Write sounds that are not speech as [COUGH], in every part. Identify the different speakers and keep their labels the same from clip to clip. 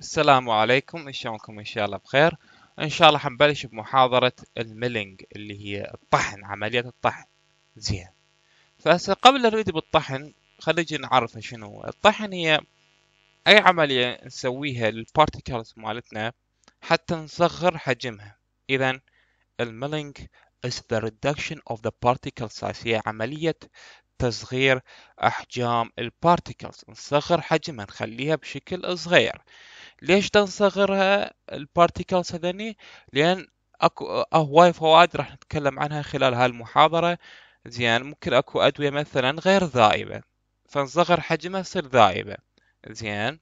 Speaker 1: السلام عليكم شلونكم ان شاء الله بخير ان شاء الله حنبلش بمحاضرة الميلينج اللي هي الطحن عملية الطحن زين فهسه قبل نريد بالطحن خلينا نعرف شنو الطحن هي اي عملية نسويها للبارتيكلز مالتنا حتى نصغر حجمها اذا الميلينج is the reduction of the particle size هي عملية تصغير أحجام البارتيكلز نصغر حجمها نخليها بشكل صغير ليش تنصغرها البارتيكلز هذني لان اكو هواي فوائد راح نتكلم عنها خلال هاي المحاضرة زين ممكن اكو ادويه مثلا غير ذائبه فنصغر حجمها تصير ذائبه زين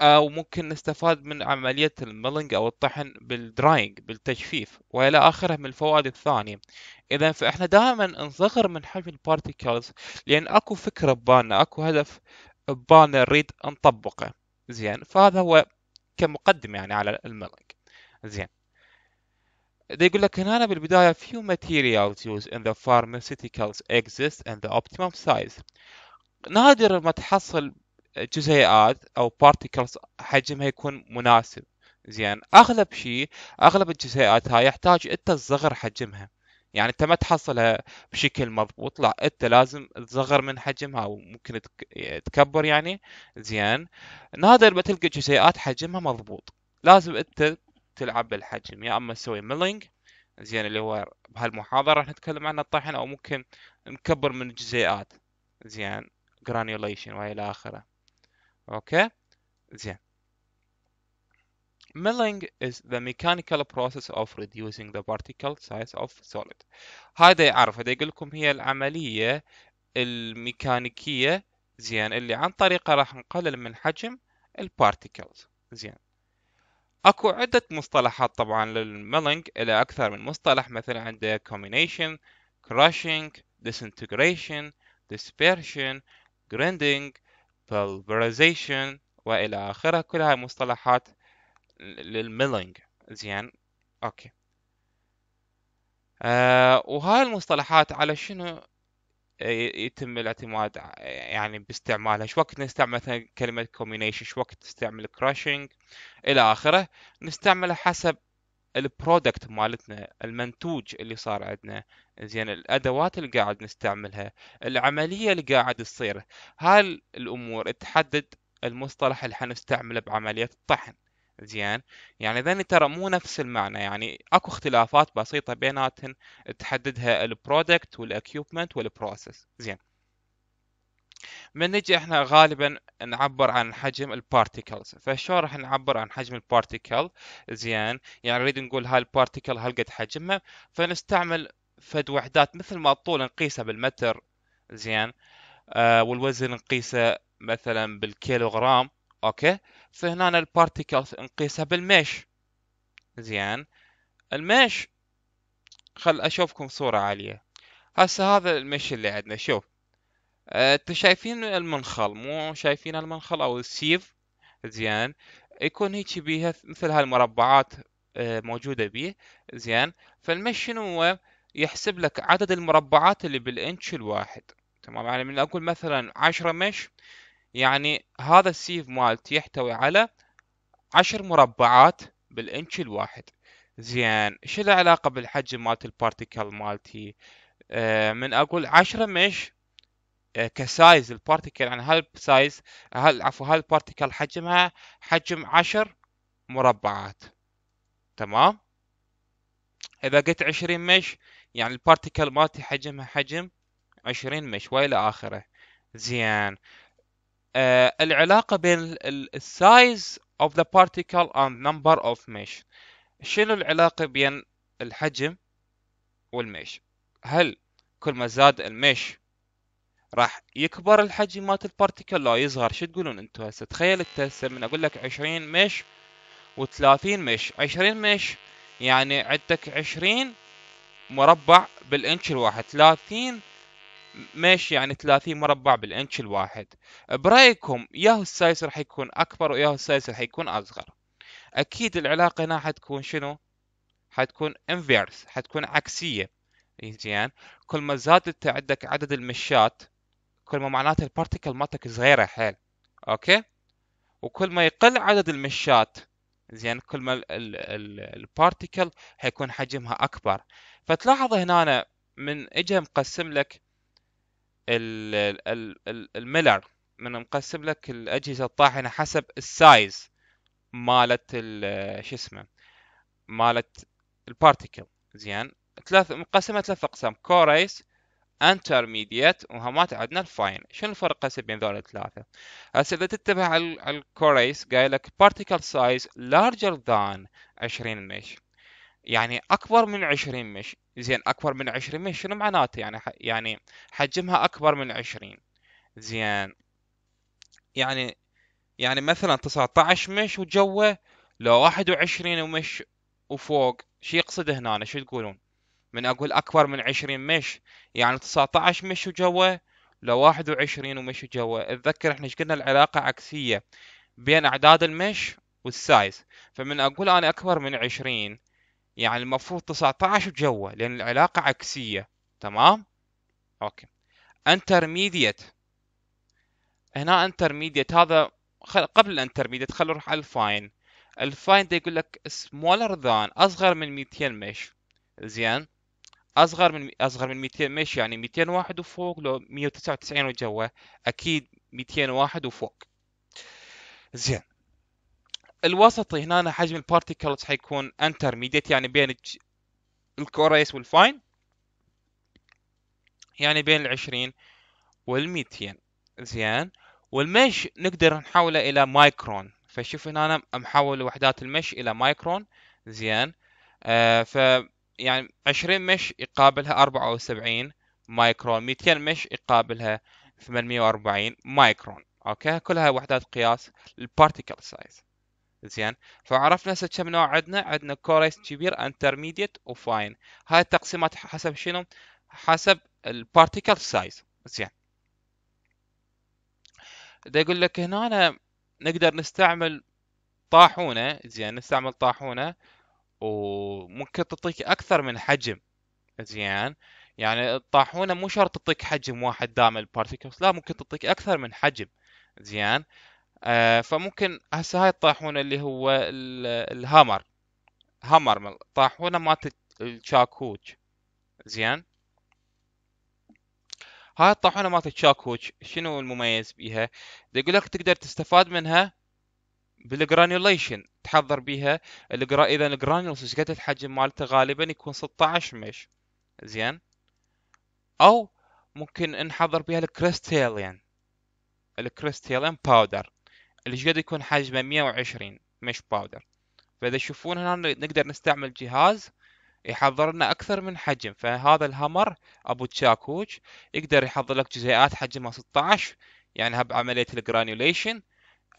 Speaker 1: او آه، ممكن نستفاد من عمليه الملنج او الطحن بالدراينج بالتجفيف والى اخره من الفوائد الثانيه اذا فاحنا دائما نصغر من حجم البارتيكلز لان اكو فكره ببالنا اكو هدف ببالنا نريد نطبقه زين فهذا هو كمقدم يعني على الملك زين ده يقول لك هنا بالبدايه few materials used in the pharmaceuticals exist in the optimum size نادر ما تحصل جزيئات او particles حجمها يكون مناسب زين اغلب شيء اغلب الجزيئات هاي يحتاج انت تصغر حجمها يعني انت ما تحصلها بشكل مضبوط لا انت لازم تصغر من حجمها وممكن تكبر يعني زين نادر ما تلقى جزيئات حجمها مضبوط لازم انت تلعب بالحجم يا اما تسوي ميلينج زين اللي هو بهالمحاضره راح نتكلم عنه الطحن او ممكن نكبر من الجزيئات زين جرانيوليشن والى اخره اوكي زين Milling is the mechanical process of reducing the particle size of solid هذا يعرف هذا يقول لكم هي العملية الميكانيكية زين اللي عن طريقها راح نقلل من حجم البارتيكلز زين اكو عدة مصطلحات طبعا للميلينج الى اكثر من مصطلح مثلا عنده combination crushing disintegration dispersion grinding pulverization والى اخره كل هاي مصطلحات للميلينج زين اوكي آه وهاي المصطلحات على شنو يتم الاعتماد يعني باستعمالها شو وقت نستعمل مثلا كلمة كومبينيشن شو وقت نستعمل كراشنج الى اخره نستعمله حسب البرودكت مالتنا المنتوج اللي صار عندنا زين الادوات اللي قاعد نستعملها العمليه اللي قاعد تصير هاي الامور تحدد المصطلح اللي حنستعمله بعمليه الطحن زين يعني ذني ترى مو نفس المعنى يعني اكو اختلافات بسيطة بيناتهم تحددها البرودكت والاكيوبمنت والبروسيس زين من نجي احنا غالبا نعبر عن حجم البارتيكلز فشو راح نعبر عن حجم البارتيكل زين يعني نريد نقول هاي البارتيكل قد حجمها فنستعمل فد وحدات مثل ما الطول نقيسه بالمتر زين آه والوزن نقيسه مثلا بالكيلوغرام اوكي فهنا البارتيكلز نقيسها بالميش زين الميش خل اشوفكم صورة عالية هسه هذا الميش اللي عندنا شوف أه شايفين المنخل مو شايفين المنخل او السيف زين يكون هيك بيها مثل هالمربعات آه، موجودة بيه زين فالمش شنو هو يحسب لك عدد المربعات اللي بالانش الواحد تمام يعني من اقول مثلا عشرة مش يعني هذا السيف مالتي يحتوي على عشر مربعات بالانش الواحد زين شو العلاقة بالحجم مالت البارتيكل مالتي آه، من اقول عشرة مش آه، كسايز البارتيكل يعني سايز هل عفوا بارتيكل حجمها حجم عشر مربعات تمام اذا قلت عشرين مش يعني البارتيكل مالتي حجمها حجم عشرين مش والى اخره زين آه العلاقة بين السايز of the particle and number of mesh شنو العلاقة بين الحجم والميش هل كل ما زاد الميش راح يكبر الحجم مات البارتيكل لا يصغر شو تقولون انتو هسه تخيل انت هسه من اقول لك 20 ميش و30 ميش 20 ميش يعني عندك 20 مربع بالانش الواحد 30 ماشي يعني 30 مربع بالانش الواحد برايكم ياهو السايس راح يكون اكبر وياهو السايس راح يكون اصغر اكيد العلاقه هنا حتكون شنو حتكون انفيرس حتكون عكسيه زين كل ما زادت انت عندك عدد المشات كل ما معناته البارتيكل مالتك صغيره حيل اوكي وكل ما يقل عدد المشات زين كل ما البارتيكل حيكون حجمها اكبر فتلاحظ هنا من اجى مقسم لك الميلر من مقسم لك الاجهزه الطاحنه حسب السايز مالت شو اسمه مالت البارتيكل زين ثلاث مقسمه ثلاث اقسام كوريس انترميديت وهمات عندنا الفاين شنو الفرق هسه بين ذول الثلاثه هسه اذا تتبع على الكوريس قايل لك بارتيكل سايز لارجر ذان 20 مش يعني اكبر من 20 مش زين اكبر من 20 من شنو معناته يعني ح... يعني حجمها اكبر من 20 زين يعني يعني مثلا 19 مش وجوه لو 21 ومش وفوق شو يقصد هنا شو تقولون من اقول اكبر من 20 مش يعني 19 مش وجوه لو 21 ومش وجوه اتذكر احنا ايش قلنا العلاقه عكسيه بين اعداد المش والسايز فمن اقول انا اكبر من 20 يعني المفروض 19 جوا لأن العلاقة عكسية تمام؟ أوكي انترميديت هنا انترميديت هذا خل... قبل الانترميديت خلوا نروح على الفاين الفاين ده يقول لك سمولر ذان أصغر من 200 مش زين أصغر من أصغر من 200 مش يعني 201 وفوق لو 199 وجوه أكيد 201 وفوق زين الوسطي هنا حجم البارتيكلز حيكون انترميديت يعني بين الكوريس والفاين يعني بين العشرين والميتين زين والمش نقدر نحوله الى مايكرون فشوف هنا محول وحدات المش الى مايكرون زين آه ف يعني 20 مش يقابلها 74 مايكرون 200 مش يقابلها 840 مايكرون اوكي كلها وحدات قياس البارتيكل سايز زين فعرفنا هسه كم نوع عندنا عندنا كوريس كبير انترميديت وفاين هاي التقسيمات حسب شنو حسب البارتيكل سايز زين ده يقول لك هنا أنا نقدر نستعمل طاحونه زين نستعمل طاحونه وممكن تعطيك اكثر من حجم زين يعني الطاحونه مو شرط تعطيك حجم واحد دائما البارتيكلز لا ممكن تعطيك اكثر من حجم زين آه، فممكن هسه هاي الطاحونه اللي هو الهامر هامر طاحونه مالت الشاكوش زين هاي الطاحونه مالت الشاكوش شنو المميز بيها يقول لك تقدر تستفاد منها بالجرانيوليشن تحضر بيها الجرا اذا الجرانيولز قد الحجم مالته غالبا يكون 16 مش زين او ممكن نحضر بيها الكريستالين الكريستالين باودر الجهاز يكون حجمه 120 مش باودر فاذا تشوفون هنا نقدر نستعمل جهاز يحضر لنا اكثر من حجم فهذا الهامر ابو تشاكوج يقدر يحضر لك جزيئات حجمها 16 يعني بعمليه الجرانيوليشن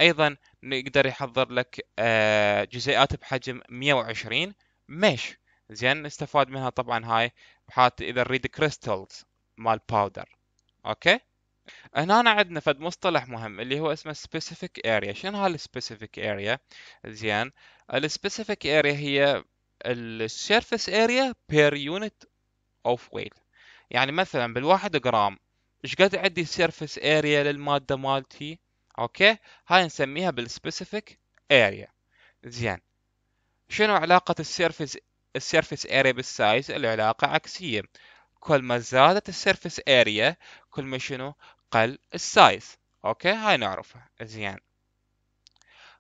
Speaker 1: ايضا يقدر يحضر لك آه، جزيئات بحجم 120 مش زين نستفاد منها طبعا هاي بحالة اذا نريد كريستالز مال باودر اوكي هنا عندنا فد مصطلح مهم اللي هو اسمه specific area شنو هال specific area زين specific area هي surface area per unit of weight يعني مثلا بالواحد جرام ايش قد عندي surface area للمادة مالتي اوكي هاي نسميها specific area زين شنو علاقة ال surface area size العلاقة عكسية كل ما زادت السيرفس area كل ما شنو قل السايز اوكي هاي نعرفها زين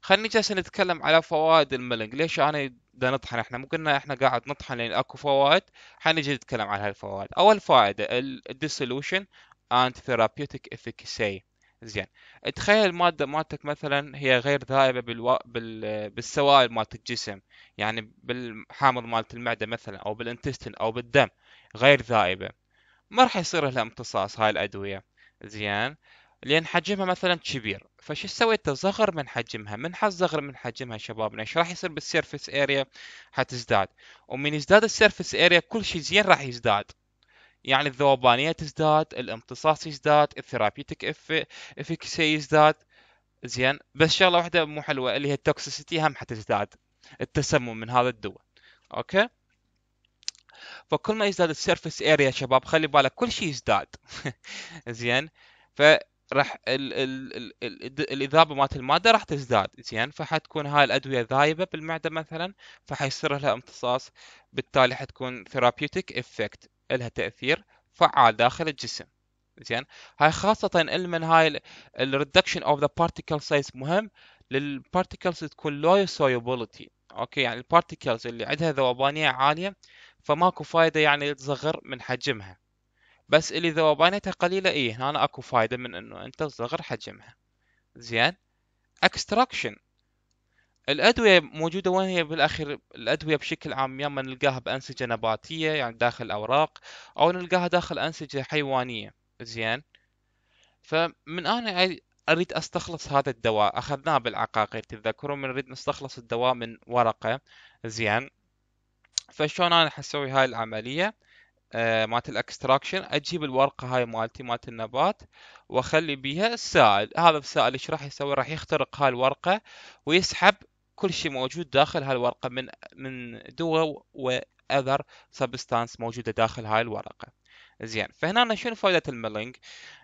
Speaker 1: خلني جالس نتكلم على فوائد الملنج ليش انا دا نطحن احنا مو قلنا احنا قاعد نطحن لان اكو فوائد حنجي نتكلم على هالفوائد اول فائده الديسولوشن اند ثيرابيوتيك افيكسي زين تخيل ماده مالتك مثلا هي غير ذائبه بالو... بال... بالسوائل مالت الجسم يعني بالحامض مالت المعده مثلا او بالانتستين او بالدم غير ذائبه ما راح يصير لها امتصاص هاي الادويه زين لان حجمها مثلا كبير فش سويت صغر من حجمها من حصغر من حجمها شبابنا ايش راح يصير بالسيرفس اريا حتزداد ومن يزداد السيرفس اريا كل شيء زين راح يزداد يعني الذوبانيه تزداد الامتصاص يزداد الثيرابيوتيك اف افكسي يزداد زين بس شغله واحده مو حلوه اللي هي التوكسيسيتي هم حتزداد التسمم من هذا الدواء اوكي فكل ما يزداد السيرفس اريا شباب خلي بالك كل شيء يزداد [LAUGHS] زين فراح ال ال ال ال الاذابه مالت الماده راح تزداد زين فحتكون هاي الادويه ذايبه بالمعده مثلا فحيصير لها امتصاص بالتالي حتكون ثيرابيوتيك افكت لها تاثير فعال داخل الجسم زين هاي خاصة المن هاي الريدكشن اوف ذا بارتيكل سايز مهم للبارتيكلز تكون لو سويبلتي اوكي يعني البارتيكلز اللي عندها ذوبانية عالية فماكو فايدة يعني تصغر من حجمها بس اللي ذوبانيتها قليلة اي هنا اكو فايدة من انه انت تصغر حجمها زين اكستراكشن الادويه موجوده وين هي بالاخير الادويه بشكل عام يا اما نلقاها بانسجه نباتيه يعني داخل اوراق او نلقاها داخل انسجه حيوانيه زين فمن انا اريد استخلص هذا الدواء اخذناه بالعقاقير تتذكرون من نريد نستخلص الدواء من ورقه زين فشلون انا حسوي هاي العمليه آه مالت الاكستراكشن اجيب الورقه هاي مالتي مالت النبات واخلي بيها السائل هذا السائل ايش راح يسوي راح يخترق هاي الورقه ويسحب كل شيء موجود داخل هاي الورقه من من دواء واذر سبستانس موجوده داخل هاي الورقه زين فهنا شنو فائده الملينج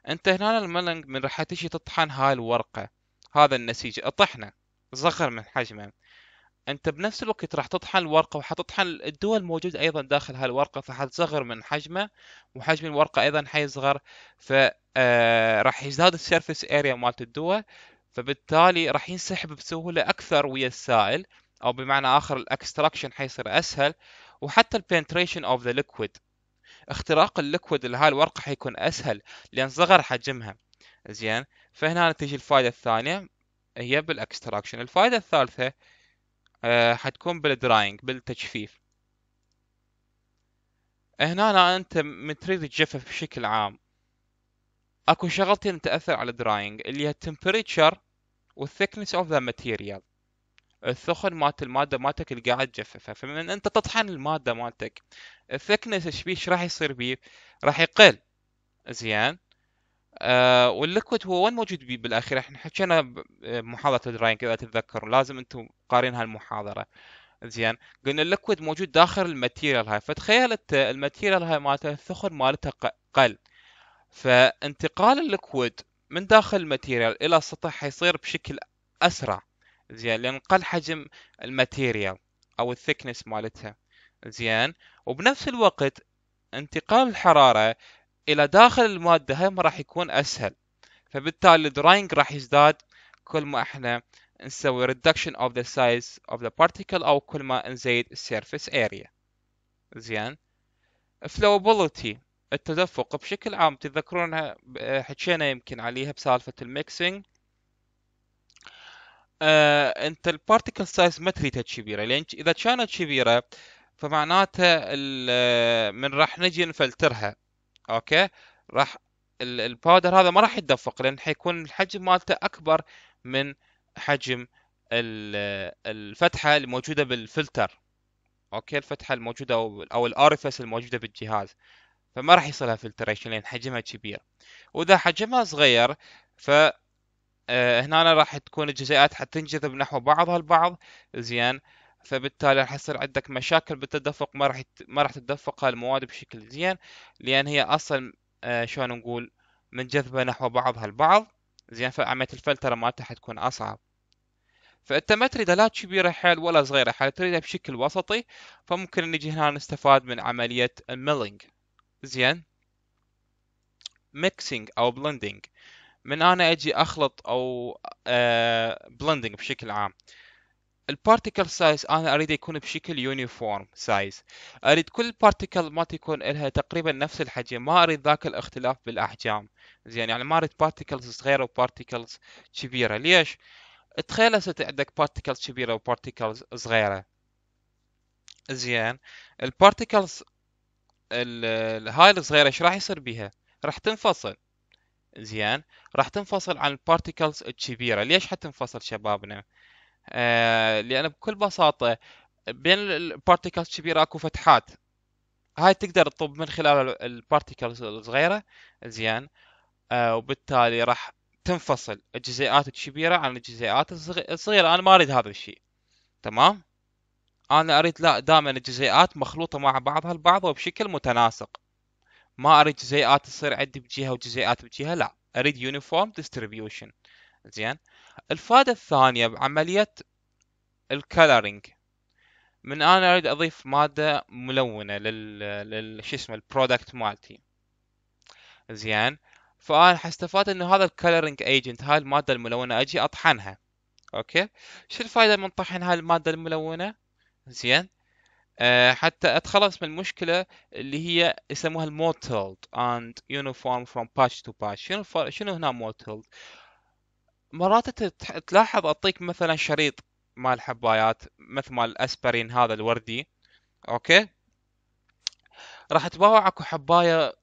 Speaker 1: انت هنا الملينج من راح تجي تطحن هاي الورقه هذا النسيج اطحنه صغر من حجمه انت بنفس الوقت راح تطحن الورقه وحتطحن الدول الموجوده ايضا داخل هالورقه فحتصغر من حجمه وحجم الورقه ايضا حيصغر ف آه، راح يزداد السيرفس اريا مالت الدول فبالتالي راح ينسحب بسهوله اكثر ويا السائل او بمعنى اخر الاكستراكشن حيصير اسهل وحتى البنتريشن اوف ذا ليكويد اختراق الليكويد لهاي الورقه حيكون اسهل لان صغر حجمها زين فهنا تجي الفائده الثانيه هي بالاكستراكشن الفائده الثالثه آه، حتكون بالدراينج بالتجفيف هنا أنا انت تريد تجفف بشكل عام اكو شغلتين تاثر على الدراينج اللي هي التمبريتشر والثيكنس اوف ذا ماتيريال الثخن مالت الماده مالتك اللي قاعد تجففها فمن انت تطحن الماده مالتك الثيكنس ايش راح يصير بيه راح يقل زين آه، والليكويد هو وين موجود بيه بالاخير احنا حكينا آه، محاضره الدراينج اذا تتذكروا لازم انتم قارين هالمحاضره زين قلنا الليكويد موجود داخل الماتيريال هاي فتخيل انت الماتيريال هاي مالته الثخن مالته قل فانتقال الليكويد من داخل الماتيريال الى السطح حيصير بشكل اسرع زين لان قل حجم الماتيريال او الثكنس مالتها زين وبنفس الوقت انتقال الحرارة الى داخل المادة هم راح يكون اسهل فبالتالي الدراينج راح يزداد كل ما احنا نسوي reduction of the size of the particle او كل ما نزيد surface area زين flowability التدفق بشكل عام تتذكرونها آه، حكينا يمكن عليها بسالفة الميكسينج آه، انت البارتيكل سايز ما تريدها كبيره لان اذا كانت كبيره فمعناتها آه، من راح نجي نفلترها اوكي راح الباودر هذا ما راح يتدفق لان حيكون الحجم مالته اكبر من حجم الفتحه اللي موجوده بالفلتر اوكي الفتحه الموجوده او الارفس الموجوده بالجهاز فما راح يصلها فلتريشن لان حجمها كبير واذا حجمها صغير ف آه، هنا راح تكون الجزيئات حتنجذب نحو بعضها البعض زين فبالتالي راح يصير عندك مشاكل بالتدفق ما راح يت... ما راح تتدفق هالمواد بشكل زين لان هي اصلا آه شلون نقول منجذبه نحو بعضها البعض زين فعمليه الفلتره مالتها حتكون اصعب فانت ما تريدها لا كبيره حيل ولا صغيره حيل تريدها بشكل وسطي فممكن نجي هنا نستفاد من عمليه الميلينج زين ميكسينج او بلندنج من انا اجي اخلط او بلندنج آه، بشكل عام البارتيكل سايز انا اريد يكون بشكل يونيفورم سايز اريد كل بارتيكل ما تكون لها تقريبا نفس الحجم ما اريد ذاك الاختلاف بالاحجام زين يعني ما اريد بارتيكلز صغيره وبارتيكلز كبيره ليش تخيل هسه عندك بارتيكلز كبيره وبارتيكلز صغيره زين البارتيكلز هاي الصغيره ايش راح يصير بيها راح تنفصل زين راح تنفصل عن البارتيكلز الكبيره ليش حتنفصل شبابنا آه، لان بكل بساطة بين البارتيكلز الكبيرة اكو فتحات هاي تقدر تطب من خلال البارتيكلز الصغيرة زين آه، وبالتالي راح تنفصل الجزيئات الكبيرة عن الجزيئات الصغيرة أنا ما أريد هذا الشيء تمام أنا أريد لا دائما الجزيئات مخلوطة مع بعضها البعض وبشكل متناسق ما أريد جزيئات تصير عندي بجهة وجزيئات بجهة لا أريد يونيفورم ديستريبيوشن زين الفائدة الثانية بعملية الكالرينج من انا اريد اضيف مادة ملونة لل, شو اسمه البرودكت مالتي زين فانا حستفاد انه هذا الكالرينج ايجنت هاي المادة الملونة اجي اطحنها اوكي شو الفائدة من طحن هاي المادة الملونة زين أه حتى اتخلص من المشكلة اللي هي يسموها الموتلد and uniform from patch to patch شنو شنو هنا موتلد مرات تلاحظ اعطيك مثلا شريط مال الحبايات مثل مال الاسبرين هذا الوردي اوكي راح تباوع اكو حبايه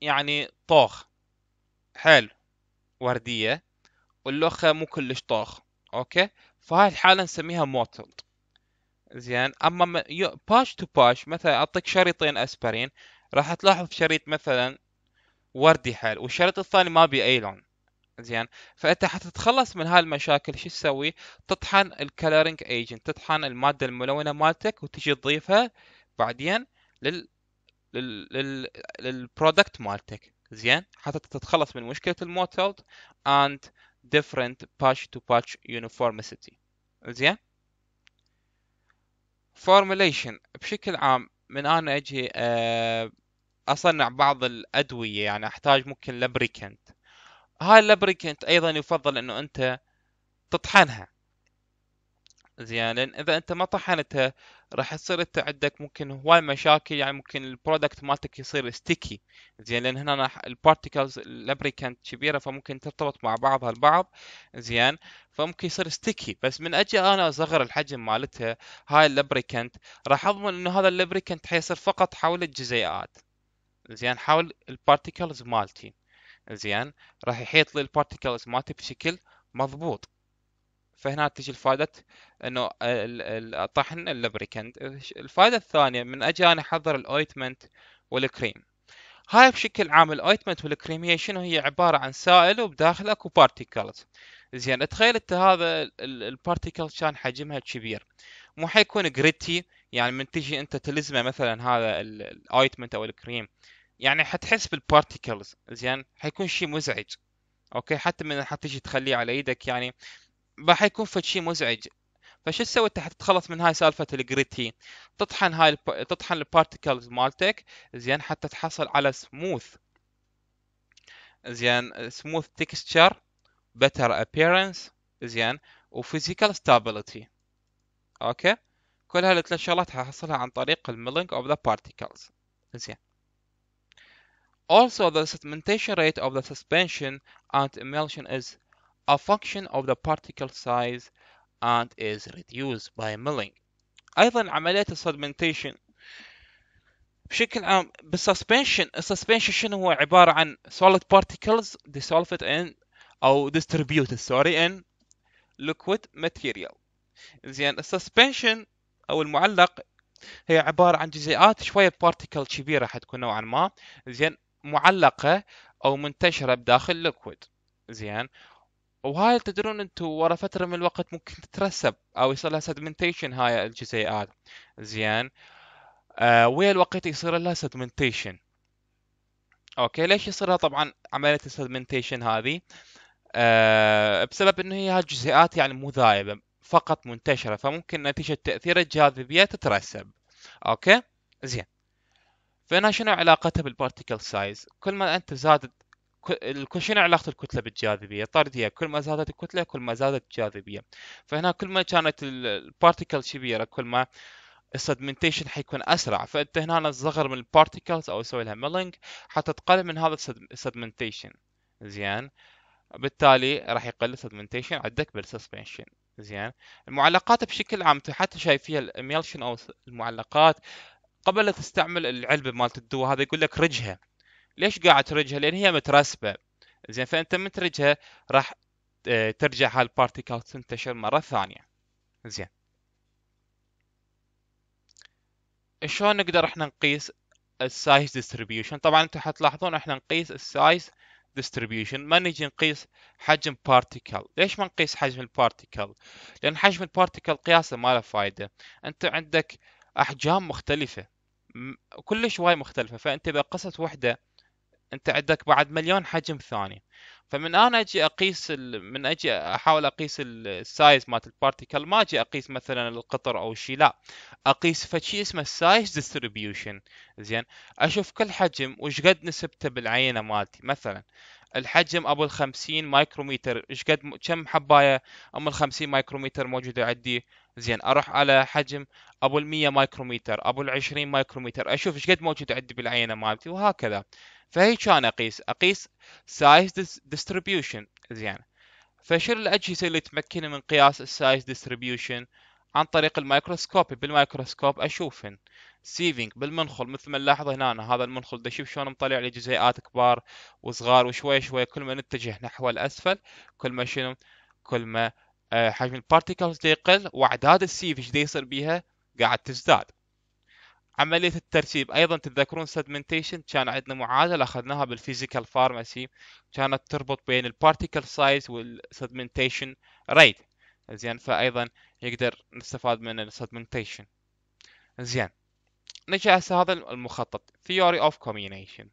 Speaker 1: يعني طوخ حيل ورديه واللوخه مو كلش طوخ اوكي فهاي الحاله نسميها موتلد زين اما باش تو باش مثلا اعطيك شريطين اسبرين راح تلاحظ شريط مثلا وردي حيل والشريط الثاني ما بي اي لون زين فانت حتتخلص من هاي المشاكل شو تسوي؟ تطحن الكلرنج ايجنت تطحن الماده الملونه مالتك وتجي تضيفها بعدين لل لل لل للبرودكت مالتك زين حتى تتخلص من مشكله الموتلد and different patch to patch uniformity زين formulation بشكل عام من انا اجي آه، اصنع بعض الادويه يعني احتاج ممكن لبريكنت هاي اللبريكنت ايضا يفضل انه انت تطحنها زين لان اذا انت ما طحنتها راح تصير انت عندك ممكن هواي مشاكل يعني ممكن البرودكت مالتك يصير ستيكي زين لان هنا البارتيكلز اللبريكنت كبيره فممكن ترتبط مع بعضها البعض زين فممكن يصير ستيكي بس من اجي انا اصغر الحجم مالتها هاي اللبريكنت راح اضمن انه هذا اللبريكنت حيصير فقط حول الجزيئات زين حول البارتيكلز مالتي زين راح يحيط لي البارتيكلز مالتي بشكل مضبوط فهنا تجي الفائدة انه الطحن اللبريكنت الفائدة الثانية من اجي انا احضر الاويتمنت والكريم هاي بشكل عام الاويتمنت والكريم هي شنو هي عبارة عن سائل وبداخله اكو بارتيكلز زين تخيل انت هذا البارتيكلز كان حجمها كبير مو حيكون جريتي يعني من تجي انت تلزمه مثلا هذا الاويتمنت او الكريم يعني حتحس بالبارتيكلز زين حيكون شيء مزعج اوكي حتى من حتيجي تخليه على ايدك يعني بحيكون فد شيء مزعج فشو تسوي انت حتتخلص من هاي سالفه الجريتي تطحن هاي الب... تطحن البارتيكلز مالتك زين حتى تحصل على سموث زين سموث تكستشر بيتر ابييرنس زين وفيزيكال ستابيليتي اوكي كل هالثلاث شغلات ححصلها عن طريق الميلينج اوف ذا بارتيكلز زين Also, the sedimentation rate of the suspension and emulsion is a function of the particle size and is reduced by milling. أيضا عملية السدمنتيشن بشكل عام بالسسبنشن السسبنشن شنو هو عبارة عن solid particles dissolved in أو distributed sorry in liquid material زين السسبنشن أو المعلق هي عبارة عن جزيئات شوية بارتيكل كبيرة حتكون نوعا ما زين معلقه او منتشره بداخل ليكويد زين وهاي تدرون انتم ورا فتره من الوقت ممكن تترسب او يصير لها سدمنتيشن هاي الجزيئات زين آه ويا الوقت يصير لها سدمنتيشن اوكي ليش يصير لها طبعا عمليه السدمنتيشن هذه آه بسبب انه هي هالجزيئات يعني مو ذايبه فقط منتشره فممكن نتيجه تاثير الجاذبيه تترسب اوكي زين فهنا شنو علاقتها بالبارتيكل سايز كل ما انت زادت شنو علاقة الكتلة بالجاذبية؟ طردية كل ما زادت الكتلة كل ما زادت الجاذبية فهنا كل ما كانت البارتيكل كبيرة كل ما السدمنتيشن حيكون اسرع فانت هنا تصغر من البارتيكلز او اسوي لها ميلينج حتى تقلل من هذا السدمنتيشن زين بالتالي راح يقل السدمنتيشن عندك بالسسبنشن زين المعلقات بشكل عام حتى شايفيها الاميلشن او المعلقات قبل لا تستعمل العلبه مالت الدواء هذا يقول لك رجها ليش قاعد ترجها لان هي مترسبه زين فانت من ترجها راح آه، ترجع هالبارتيكل تنتشر مره ثانيه زين شلون نقدر احنا نقيس السايز ديستريبيوشن طبعا انتم حتلاحظون احنا نقيس السايز ديستريبيوشن ما نجي نقيس حجم بارتيكل ليش ما نقيس حجم البارتيكل لان حجم البارتيكل قياسه ما له فايده انت عندك احجام مختلفه كلش هواي مختلفه فانت اذا قست وحده انت عندك بعد مليون حجم ثاني فمن انا اجي اقيس ال... من اجي احاول اقيس السايز مالت البارتيكل ما اجي اقيس مثلا القطر او شيء لا اقيس فشي اسمه السايز ديستريبيوشن زين اشوف كل حجم وش قد نسبته بالعينه مالتي مثلا الحجم ابو ال 50 مايكرومتر ايش قد كم حبايه ام ال 50 مايكرومتر موجوده عندي زين اروح على حجم ابو ال 100 مايكرومتر ابو ال 20 مايكرومتر اشوف ايش قد موجود عندي بالعينه مالتي وهكذا فهي كان اقيس اقيس سايز ديستريبيوشن زين فشنو الاجهزه اللي تمكنني من قياس السايز ديستريبيوشن عن طريق الميكروسكوب بالميكروسكوب اشوفهم سيفينج بالمنخل مثل ما نلاحظ هنا هذا المنخل ده شوف شلون مطلع لي جزيئات كبار وصغار وشوي شوي كل ما نتجه نحو الاسفل كل ما شنو كل ما آه، حجم البارتيكلز ده يقل واعداد السيف ايش يصير بيها قاعد تزداد عملية الترتيب أيضا تتذكرون سدمنتيشن كان عندنا معادلة أخذناها بالفيزيكال فارماسي كانت تربط بين البارتيكل سايز والسدمنتيشن ريت زين فأيضا يقدر نستفاد من السدمنتيشن زين نجي هسه هذا المخطط Theory of Combination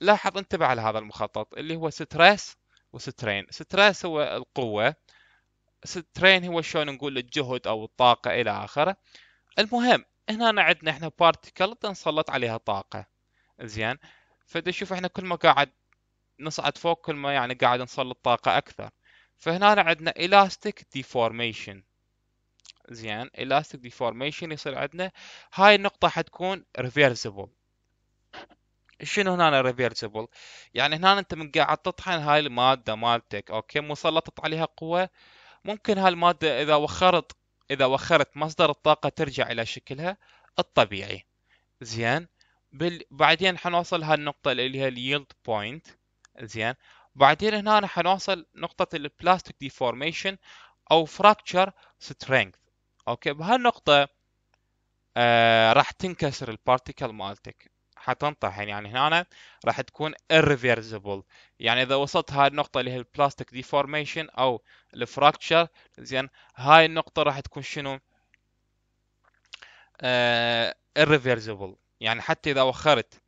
Speaker 1: لاحظ انتبه على هذا المخطط اللي هو ستريس وسترين ستريس هو القوة سترين هو شلون نقول الجهد أو الطاقة إلى آخره المهم هنا عندنا احنا بارتيكل تنسلط عليها طاقة زين فدا شوف احنا كل ما قاعد نصعد فوق كل ما يعني قاعد نسلط طاقة أكثر فهنا عندنا elastic deformation زين الاستيك ديفورميشن يصير عندنا هاي النقطة حتكون ريفيرسيبل شنو هنا ريفيرسيبل يعني هنا انت من قاعد تطحن هاي المادة مالتك اوكي مسلطت عليها قوة ممكن هاي الماده اذا وخرت اذا وخرت مصدر الطاقة ترجع الى شكلها الطبيعي زين بال... بعدين حنوصل هالنقطة اللي هي اليلد بوينت زين بعدين هنا حنوصل نقطة البلاستيك ديفورميشن او فراكتشر سترينث اوكي بهالنقطة آه راح تنكسر البارتيكل مالتك حتنطح يعني،, يعني هنا راح تكون irreversible يعني اذا وصلت هاي النقطه اللي هي البلاستيك ديفورميشن او الفراكتشر زين هاي النقطه راح تكون شنو آه irreversible يعني حتى اذا وخرت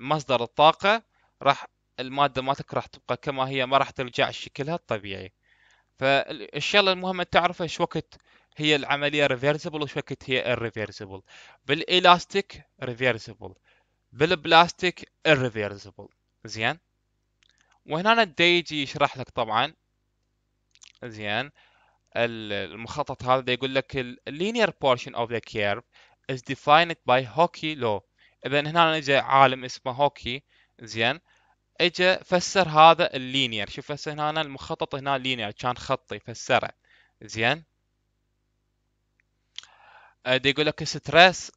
Speaker 1: مصدر الطاقه راح الماده مالتك راح تبقى كما هي ما راح ترجع شكلها الطبيعي فالشغله المهمه تعرفها ايش وقت هي العملية ريفيرسبل وشوكة هي irreversible بالإلاستيك reversible بالبلاستيك irreversible زين وهنا دا يجي يشرح لك طبعا زين المخطط هذا دي يقول لك اللينير linear portion of the curve is defined by لو law اذا هنا اجى عالم اسمه هوكي زين اجى فسر هذا اللينير شوف هسه هنا المخطط هنا لينير كان خطي فسره زين آه، دي يقول لك ستريس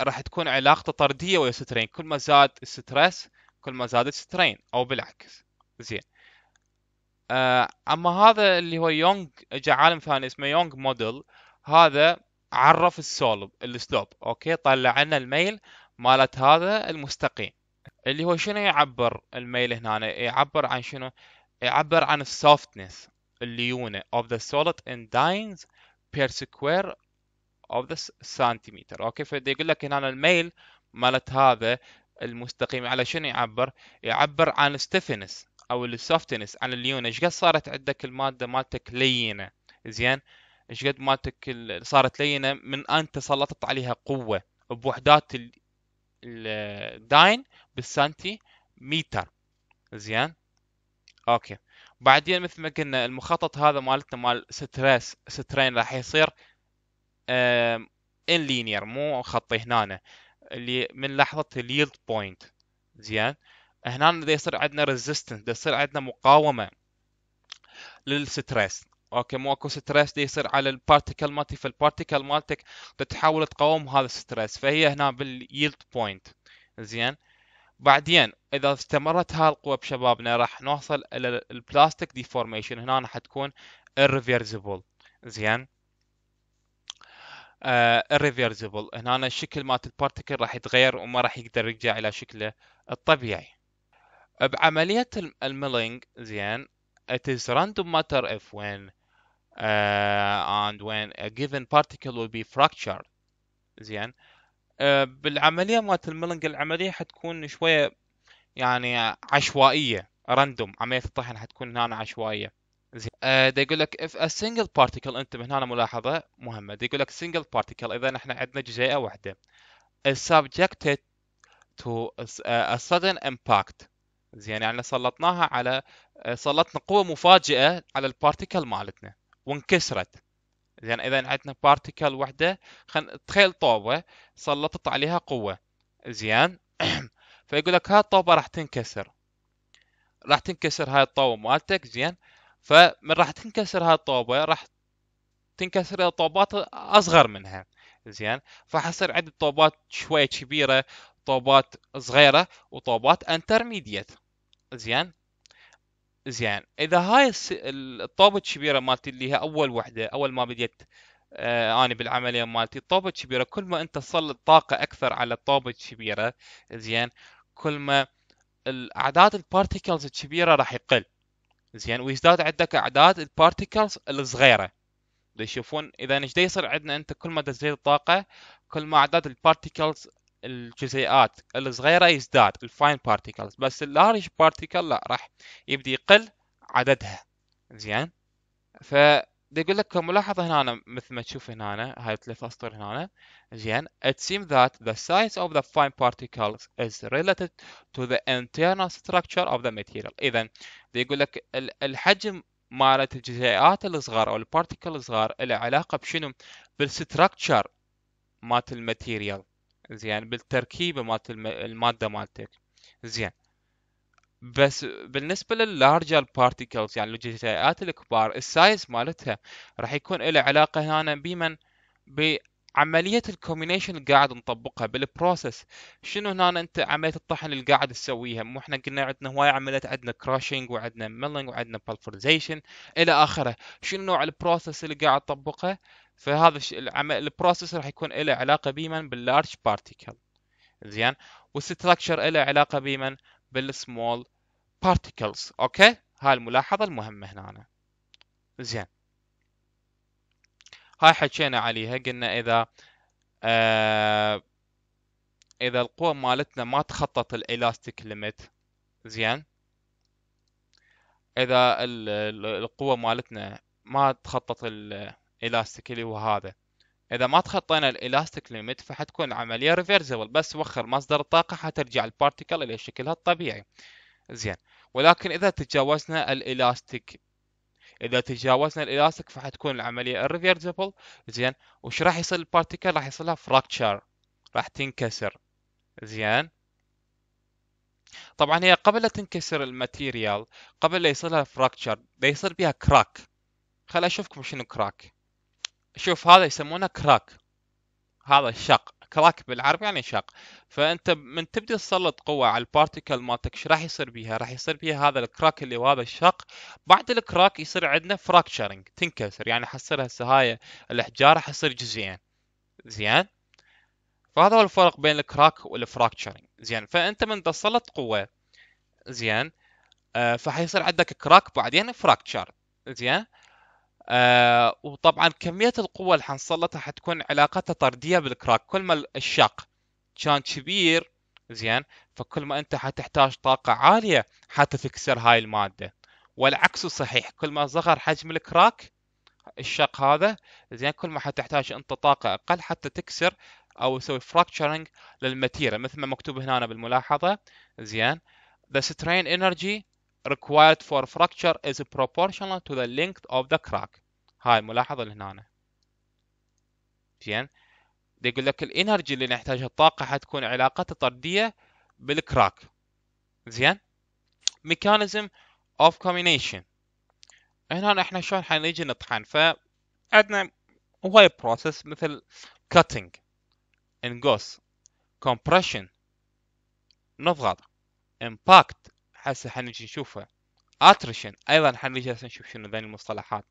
Speaker 1: راح تكون علاقته طرديه ويا سترين كل ما زاد الستريس كل ما زاد السترين او بالعكس زين آه، اما هذا اللي هو يونغ جاء عالم ثاني اسمه يونغ موديل هذا عرف السولب السلوب اوكي طلع لنا الميل مالت هذا المستقيم اللي هو شنو يعبر الميل هنا يعبر عن شنو يعبر عن السوفتنس الليونه of the solid and dynes per square of the centimeter اوكي فدي يقول لك هنا الميل مالت هذا المستقيم على شنو يعبر يعبر عن stiffness او السوفتنس عن الليونه ايش قد صارت عندك الماده مالتك لينه زين ايش قد مالتك صارت لينه من انت سلطت عليها قوه بوحدات الداين بالسنتي متر زين اوكي بعدين مثل ما قلنا المخطط هذا مالتنا مال ستريس سترين راح يصير ان لينير مو خطي هنا اللي من لحظه اليلد بوينت زين هنا يصير عندنا ريزيستنس يصير عندنا مقاومه للستريس اوكي مو اكو ستريس دي يصير على البارتيكل مالتي فالبارتيكل مالتك تحاول تقاوم هذا الستريس فهي هنا باليلد بوينت زين بعدين اذا استمرت هالقوة بشبابنا راح نوصل الى البلاستيك ديفورميشن هنا حتكون irreversible زين آه، irreversible هنا أنا الشكل مالت البارتكل راح يتغير وما راح يقدر يرجع الى شكله الطبيعي بعملية الميلينج زين it is random matter if when uh, and when a given particle will be fractured زين uh, بالعملية مالت الميلينج العملية حتكون شوية يعني عشوائية راندوم عملية الطحن حتكون هنا عشوائية زين آه دا يقول لك if a single particle من هنا ملاحظه مهمه دا يقول لك single particle اذا احنا عندنا جزيئه واحده is subjected to آه، a sudden impact زين يعني سلطناها على آه، سلطنا قوه مفاجئه على البارتيكل مالتنا وانكسرت زين اذا عندنا بارتيكل واحده خل... تخيل طوبه سلطت عليها قوه زين [CLEARS THROAT] فيقول لك هاي الطوبه راح تنكسر راح تنكسر هاي الطوبه مالتك زين فمن راح تنكسر هالطوبة راح تنكسر طوبات اصغر منها زين فحصير عندي طوبات شوية كبيرة طوبات صغيرة وطوبات انترميديت زين زين اذا هاي الطوبة الكبيرة مالتي اللي هي اول وحدة اول ما بديت آه انا بالعملية مالتي الطوبة الكبيرة كل ما انت تسلط طاقة اكثر على الطوبة الكبيرة زين كل ما الاعداد البارتيكلز الكبيرة راح يقل زين ويزداد عندك اعداد البارتيكلز الصغيره يشوفون اذا ايش يصير عندنا انت كل ما تزيد الطاقه كل ما اعداد البارتيكلز الجزيئات الصغيره يزداد الفاين بارتيكلز بس اللارج بارتيكل لا راح يبدي يقل عددها زين ف يقول لك كملاحظة هنا أنا مثل ما تشوف هنا أنا هاي الثلاث أسطر هنا أنا زين it seems that the size of the fine particles is related to the internal structure of the material إذا يقول لك الحجم مالت الجزيئات الصغار او البارتيكل الصغار له علاقه بشنو؟ بالستراكشر مالت الماتيريال زين بالتركيبه مالت الماده مالتك زين بس بالنسبه لللارجر بارتيكلز يعني الجزيئات الكبار السايز مالتها راح يكون له علاقه هنا بمن عملية الكومبينيشن اللي قاعد نطبقها بالبروسس شنو هنا انت عملية الطحن اللي قاعد تسويها مو احنا قلنا عندنا هواية عمليات عندنا كراشنج وعندنا ميلنج وعندنا بلفرزيشن الى اخره شنو نوع البروسس اللي قاعد تطبقه فهذا البروسس راح يكون له علاقة بيما باللارج بارتيكل زين والستراكشر له علاقة بيما بالسمول بارتيكلز اوكي هاي الملاحظة المهمة هنا أنا. زين هاي حكينا عليها قلنا اذا آه اذا القوة مالتنا ما تخطط الالاستيك ليميت زين اذا القوة مالتنا ما تخطط الالاستيك اللي هو هذا اذا ما تخطينا الالاستيك ليميت فحتكون العملية ريفرسبل بس وخر مصدر الطاقة حترجع البارتيكل الى شكلها الطبيعي زين ولكن اذا تجاوزنا الالاستيك اذا تجاوزنا الالاستيك فحتكون العمليه irreversible زين وش راح يصير البارتيكل راح يصير لها فراكتشر راح تنكسر زين طبعا هي قبل لا تنكسر الماتيريال قبل لا يصير لها فراكتشر بيصير يصير بها كراك خل اشوفكم شنو كراك شوف هذا يسمونه كراك هذا الشق كراك بالعربي يعني شق فانت من تبدا تسلط قوه على البارتيكل مالتك ايش راح يصير بيها؟ راح يصير بيها هذا الكراك اللي وهذا الشق بعد الكراك يصير عندنا فراكشرنج تنكسر يعني حصير هسه هاي الاحجار راح يصير جزئين زين فهذا هو الفرق بين الكراك والفراكشرنج زين فانت من تسلط قوه زين آه، فحيصير عندك كراك بعدين فراكشر زين آه وطبعا كمية القوة اللي حنسلطها حتكون علاقتها طردية بالكراك كل ما الشق كان كبير زين فكل ما انت حتحتاج طاقة عالية حتى تكسر هاي المادة والعكس صحيح كل ما صغر حجم الكراك الشق هذا زين كل ما حتحتاج انت طاقة اقل حتى تكسر او تسوي فراكتشرنج للماتيريال مثل ما مكتوب هنا بالملاحظة زين the strain energy required for fracture is proportional to the length of the crack هاي ملاحظة اللي هنا زين يقول لك الانرجي اللي نحتاجها الطاقة حتكون علاقتها طردية بالكراك زين mechanism of combination هنا احنا شلون حنيجي نطحن فعندنا هواي بروسس مثل cutting انقص compression نضغط impact هسه حنجي نشوفها attrition ايضا حنجي هسه نشوف شنو ذني المصطلحات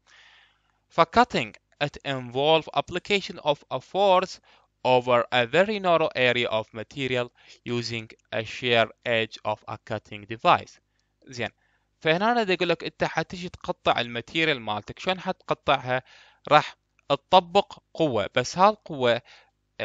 Speaker 1: ف cutting it involve application of a force over a very narrow area of material using a shear edge of a cutting device زين فهنا انا يقول لك انت حتجي تقطع الماتيريال مالتك شلون حتقطعها راح تطبق قوة بس هالقوة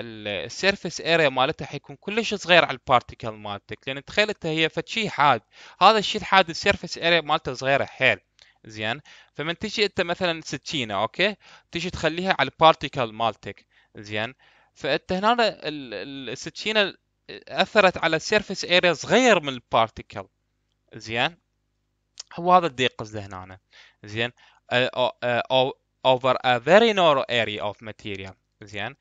Speaker 1: السيرفس اريا مالتها حيكون كلش صغير على البارتيكل مالتك لان تخيل انت هي فشي حاد هذا الشيء الحاد السيرفس اريا مالته صغيره حيل زين فمن تجي انت مثلا سكينه اوكي تجي تخليها على البارتيكل مالتك زين فانت هنا السكينه اثرت على السيرفيس اريا صغير من البارتيكل زين هو هذا اللي قصده هنا زين over a very narrow area of material زين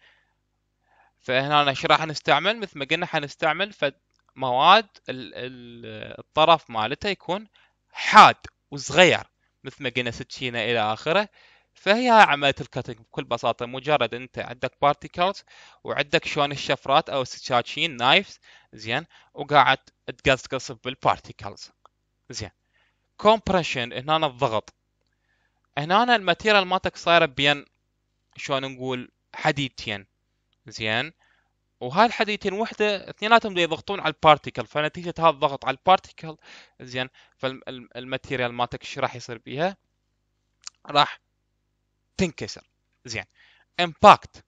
Speaker 1: فهنا راح نستعمل مثل ما قلنا حنستعمل مواد الطرف مالته يكون حاد وصغير مثل ما قلنا سكينة إلى آخره فهي عملية الكاتنج بكل بساطة مجرد أنت عندك بارتيكلز وعندك شلون الشفرات أو ستشاتشين نايفز زين وقاعد تقصقص بالبارتيكلز زين كومبريشن هنا الضغط هنا الماتيريال مالتك صايرة بين شلون نقول حديدتين زين وهاي الحديتين وحده اثنيناتهم يضغطون على البارتيكل فنتيجه هذا الضغط على البارتيكل زين فالماتيريال مالتك ايش راح يصير بيها؟ راح تنكسر زين امباكت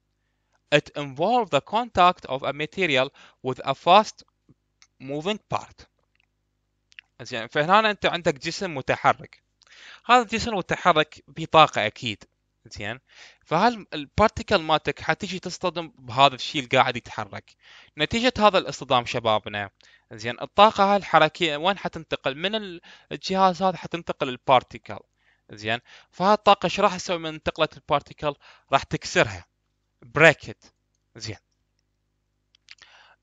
Speaker 1: it involves the contact of a material with a fast moving part زين فهنا انت عندك جسم متحرك هذا الجسم المتحرك بطاقة أكيد زين فهالبارتيكل مالتك حتيجي تصطدم بهذا الشيء اللي قاعد يتحرك نتيجه هذا الاصطدام شبابنا زين الطاقه هاي الحركيه وين حتنتقل من الجهاز هذا حتنتقل البارتيكل زين فهالطاقه ايش راح تسوي من انتقلت البارتيكل راح تكسرها بريكت زين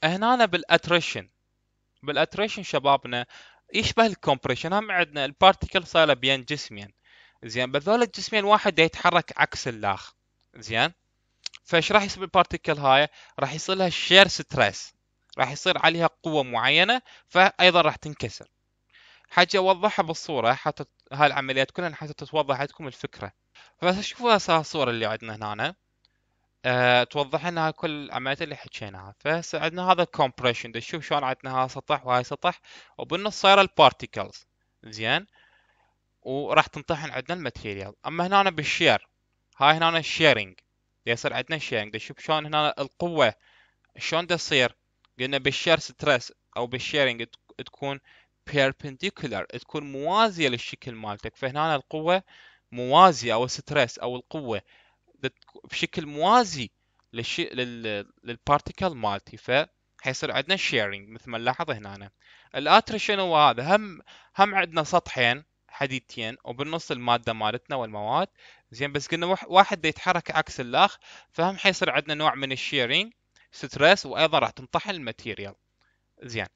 Speaker 1: هنا بالاتريشن بالاتريشن شبابنا يشبه الكومبريشن هم عندنا البارتيكل صايره بين جسمين زين بس ذول الجسمين واحد يتحرك عكس الاخ زين فايش راح يصير بالبارتيكل هاي راح يصير لها شير ستريس راح يصير عليها قوه معينه فايضا راح تنكسر حاجة اوضحها بالصوره حتى هاي العمليات كلها حتى تتوضح عندكم الفكره فبس شوفوا هسه الصوره اللي عندنا هنا أه، توضح لنا كل العمليات اللي حكيناها فهسه عندنا هذا الكومبريشن تشوف شلون عندنا هذا سطح وهاي سطح وبالنص صايره البارتيكلز زين وراح تنطحن عندنا الماتيريال اما هنا بالشير هاي هنا الشيرنج يصير عندنا شيرنج شوف شلون هنا القوه شلون تصير قلنا بالشير ستريس او بالشيرنج تكون perpendicular تكون موازيه للشكل مالتك فهنا القوه موازيه او ستريس او القوه بشكل موازي للشي لل... للبارتيكل مالتي فحيصير عندنا شيرنج مثل ما نلاحظ هنا الاتريشن هو هذا هم هم عندنا سطحين حديدتين وبالنص الماده مالتنا والمواد زين بس قلنا واحد يتحرك عكس الاخ فهم حيصير عندنا نوع من الشيرينج ستريس وايضا راح تنطحن الماتيريال زين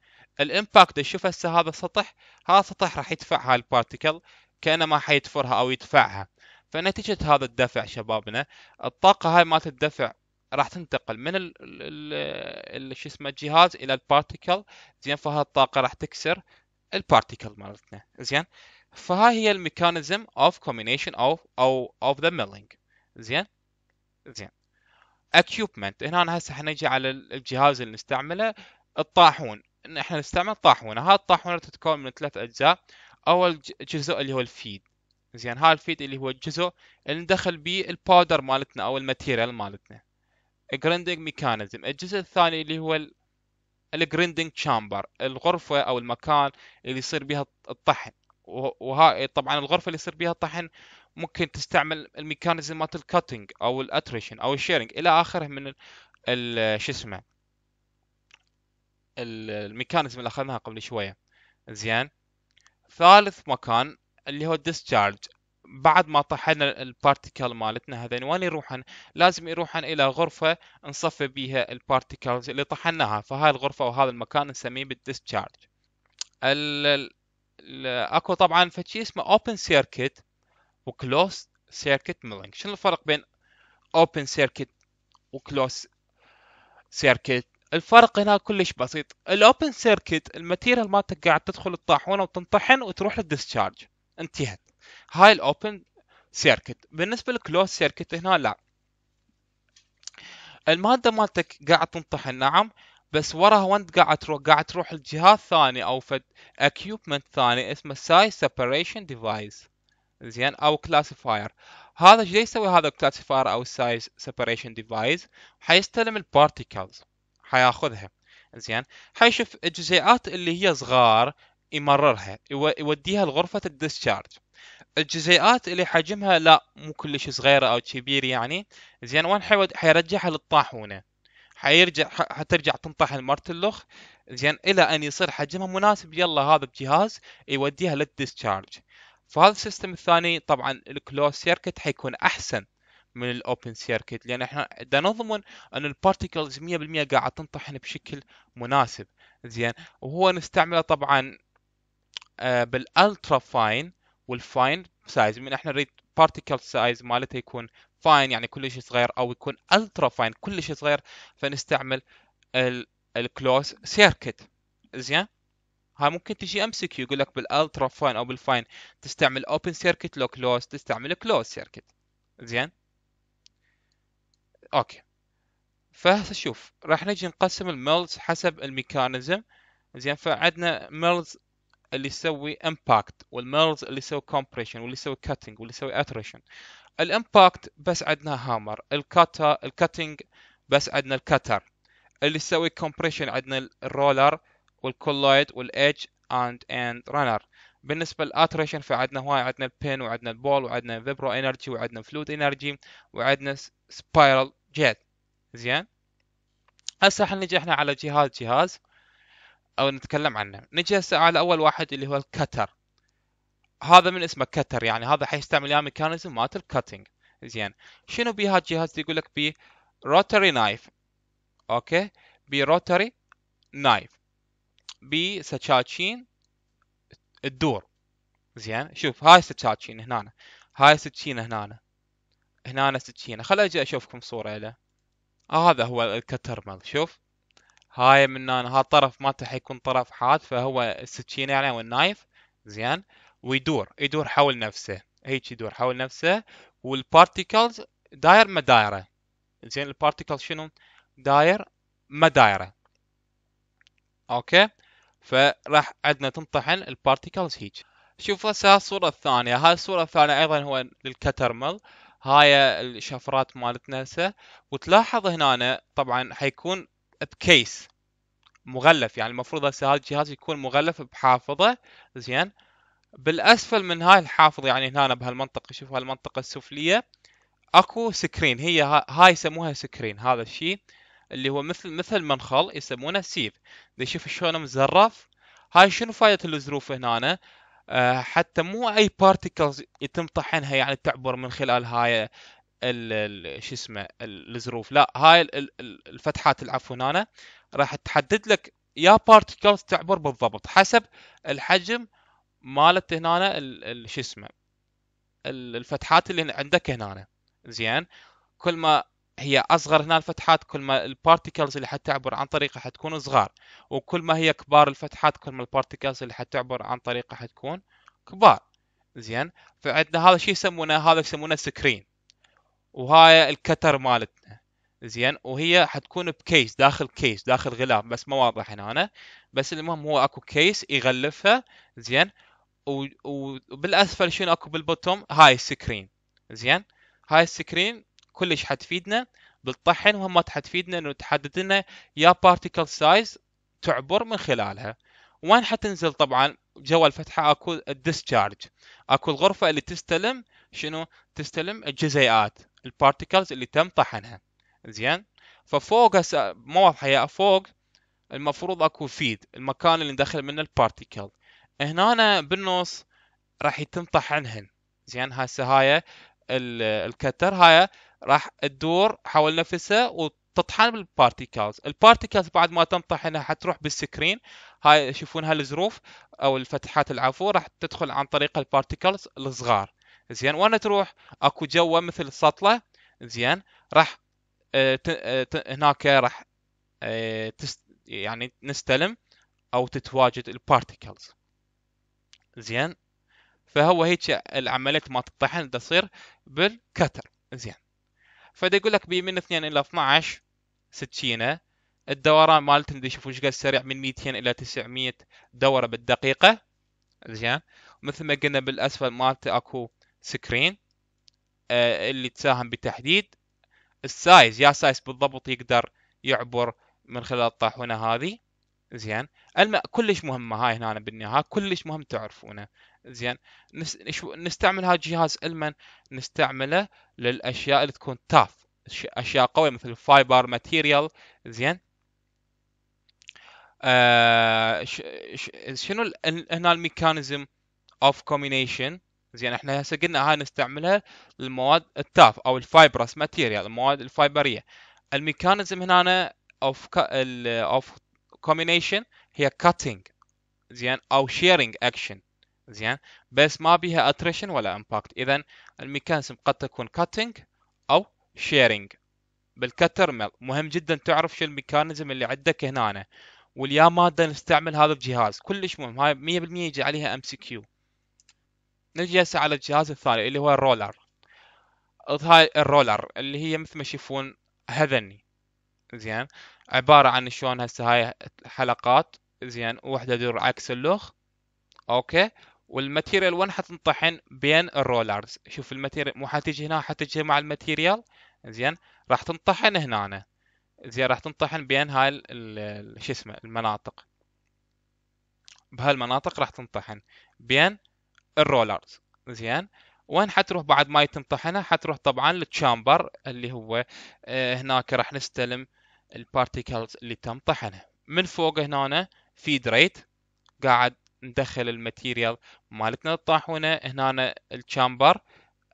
Speaker 1: الامباكت تشوف هسه هذا السطح هذا السطح راح يدفع هاي البارتيكل كانما حيدفرها او يدفعها فنتيجة هذا الدفع شبابنا الطاقة هاي مالت الدفع راح تنتقل من ال ال شو اسمه الجهاز الى البارتيكل زين فهالطاقة راح تكسر البارتيكل مالتنا زين فهاي هي الميكانيزم اوف كومبينيشن اوف او اوف ذا ميلينج زين زين اكيوبمنت هنا هسه حنجي على الجهاز اللي نستعمله الطاحون احنا نستعمل طاحونه هاي الطاحونه تتكون من ثلاث اجزاء اول جزء اللي هو الفيد زين هاي الفيد اللي هو الجزء اللي ندخل بيه الباودر مالتنا او الماتيريال مالتنا جريندنج ميكانيزم الجزء الثاني اللي هو الجريندنج تشامبر الغرفه او المكان اللي يصير بها الطحن وها طبعا الغرفه اللي يصير بيها الطحن ممكن تستعمل الميكانيزم مالت الكاتنج او الاتريشن او الشيرنج الى اخره من ال شو اسمه الميكانيزم اللي اخذناها قبل شويه زين ثالث مكان اللي هو الديسشارج بعد ما طحنا البارتيكل مالتنا هذين وين يروحن؟ لازم يروحن الى غرفه نصفي بيها البارتيكلز اللي طحناها فهاي الغرفه وهذا المكان نسميه بالديسشارج اكو طبعا فشي اسمه اوبن سيركت وكلوز سيركت ميلينج شنو الفرق بين اوبن سيركت وكلوز سيركت الفرق هنا كلش بسيط الاوبن سيركت الماتيريال مالتك قاعد تدخل الطاحونه وتنطحن وتروح للدسشارج انتهت هاي الاوبن سيركت بالنسبه للكلوز سيركت هنا لا الماده مالتك قاعد تنطحن نعم بس ورا وانت قاعد تروح قاعد تروح لجهاز ثاني او فد اكيوبمنت ثاني اسمه سايز سيبريشن ديفايس زين او كلاسيفاير هذا ايش يسوي هذا الكلاسيفاير او السايز سيبريشن ديفايس حيستلم البارتيكلز حياخذها زين حيشوف الجزيئات اللي هي صغار يمررها يوديها لغرفة الديسشارج الجزيئات اللي حجمها لا مو كلش صغيرة او كبير يعني زين وين حيرجعها للطاحونة حيرجع حترجع تنطحن مرتلخ زين الى ان يصير حجمها مناسب يلا هذا الجهاز يوديها للديسشارج فهذا السيستم الثاني طبعا الكلوز سيركت حيكون احسن من الاوبن سيركت لان احنا دا نضمن ان البارتيكلز 100% قاعد تنطحن بشكل مناسب زين وهو نستعمله طبعا آه، بالالترا فاين والفاين سايز من احنا نريد البارتيكل سايز مالتها يكون فاين يعني كلش صغير او يكون الترا فاين كلش صغير فنستعمل الكلوز سيركت زين هاي ممكن تجي ام سي كيو يقول لك بالالترا فاين او بالفاين تستعمل اوبن سيركت لو كلوز تستعمل كلوز سيركت زين اوكي فهسه شوف راح نجي نقسم الميلز حسب الميكانيزم زين فعندنا ميلز اللي يسوي امباكت والميرز اللي يسوي كومبريشن واللي يسوي كاتنج واللي يسوي اتريشن الامباكت بس عندنا هامر الكاتا الكاتنج بس عندنا الكاتر اللي يسوي كومبريشن عندنا الرولر والكولويد والايدج اند اند رانر بالنسبه للاتريشن فعندنا هواي عندنا البين وعندنا البول وعندنا فيبرو انرجي وعندنا فلود انرجي وعندنا سبايرال جيت زين هسه نجي احنا على جهاز جهاز او نتكلم عنه نجي هسه على اول واحد اللي هو الكتر هذا من اسمه كتر يعني هذا حيستعمل يا ميكانيزم مالت الكاتنج زين شنو بيها الجهاز يقول لك بي روتري نايف اوكي بي روتري نايف بي سكاكين الدور زين شوف هاي سكاكين هنا هاي سكينه هنا هنا سكينه خل اجي اشوفكم صوره له آه هذا هو الكتر مال شوف هاي من ها الطرف مالته حيكون طرف حاد فهو السكينه يعني او النايف زين ويدور يدور حول نفسه هيك يدور حول نفسه والبارتيكلز داير ما دايره زين البارتيكل شنو داير ما دايره اوكي فراح عندنا تنطحن البارتيكلز هيك شوف هسه الصوره الثانيه هاي الصوره الثانيه ايضا هو للكترمل هاي الشفرات مالتنا هسه وتلاحظ هنا طبعا حيكون بكيس مغلف يعني المفروض هسه هذا الجهاز يكون مغلف بحافظه زين بالاسفل من هاي الحافظه يعني هنا بهالمنطقه شوفوا هالمنطقه السفليه اكو سكرين هي هاي يسموها سكرين هذا الشيء اللي هو مثل مثل منخل يسمونه سيف شوف شلون مزرف هاي شنو فائده الزروف هنا آه، حتى مو اي بارتيكلز يتم طحنها يعني تعبر من خلال هاي شو اسمه الظروف لا هاي الفتحات هنا راح تحدد لك يا بارتيكلز تعبر بالضبط حسب الحجم مالت هنا شو اسمه الفتحات اللي عندك هنا زين كل ما هي اصغر هنا الفتحات كل ما البارتيكلز اللي حتعبر عن طريقها حتكون صغار وكل ما هي كبار الفتحات كل ما البارتيكلز اللي حتعبر عن طريقها حتكون كبار زين فعندنا هذا الشيء يسمونه هذا يسمونه سكرين وهاي الكتر مالتنا زين وهي حتكون بكيس داخل كيس داخل غلاف بس ما واضح هنا أنا. بس المهم هو اكو كيس يغلفها زين وبالاسفل شنو اكو بالبوتوم هاي السكرين زين هاي السكرين كلش حتفيدنا بالطحن وهم حتفيدنا انه تحدد لنا يا بارتيكل سايز تعبر من خلالها وين حتنزل طبعا جوا الفتحه اكو الديسشارج اكو الغرفه اللي تستلم شنو تستلم الجزيئات البارتيكلز اللي تم طحنها زين ففوق هسه مو واضحه يا فوق المفروض اكو فيد المكان اللي ندخل منه البارتيكل هنا بالنص راح يتم طحنهن زين هسه هاي الكتر هاي راح تدور حول نفسها وتطحن بالبارتيكلز البارتيكلز بعد ما تم طحنها حتروح بالسكرين هاي يشوفون هالظروف او الفتحات العفو راح تدخل عن طريق البارتيكلز الصغار زين وين تروح اكو جوا مثل السطله زين راح آه، آه، هناك راح آه، يعني نستلم او تتواجد البارتيكلز زين فهو هيك العمليه ما تطحن تصير بالكتر زين فدا يقول لك بي من 2 الى 12 سكينه الدوران مالتهم شوفوا ايش قد سريع من 200 الى 900 دوره بالدقيقه زين مثل ما قلنا بالاسفل مالته اكو سكرين آه، اللي تساهم بتحديد السايز يا سايز بالضبط يقدر يعبر من خلال الطاحونه هذه زين الماء كلش مهمه هاي هنا بالنهايه كلش مهم تعرفونه زين نستعمل هذا الجهاز علما نستعمله للاشياء اللي تكون تاف اشياء قويه مثل فايبر ماتيريال زين آه شنو هنا الميكانيزم اوف كومينيشن زين احنا هسه قلنا هاي نستعملها للمواد التاف او الفايبرس ماتيريال المواد الفايبريه الميكانيزم هنا اوف اوف كومبينيشن هي كاتنج زين او شيرنج اكشن زين بس ما بيها اتريشن ولا امباكت اذا الميكانيزم قد تكون كاتنج او شيرنج بالكتر ميل مهم جدا تعرف شو الميكانيزم اللي عندك هنا واليا ماده نستعمل هذا الجهاز كلش مهم هاي 100% يجي عليها ام سي كيو نجي هسه على الجهاز الثاني اللي هو الرولر هاي الرولر اللي هي مثل ما تشوفون هذني زين عبارة عن شلون هسه هاي حلقات زين وحدة تدور عكس اللوخ اوكي والماتيريال وين حتنطحن بين الرولرز شوف الماتيريال مو حتيجي هنا حتيجي مع الماتيريال زين راح تنطحن هنا أنا. زين راح تنطحن بين هاي شو اسمه المناطق بهالمناطق راح تنطحن بين الرولرز زين وين حتروح بعد ما يتم طحنها حتروح طبعا للتشامبر اللي هو آه، هناك راح نستلم البارتيكلز اللي تم طحنها من فوق هنا في دريت قاعد ندخل الماتيريال مالتنا الطاحونه هنا التشامبر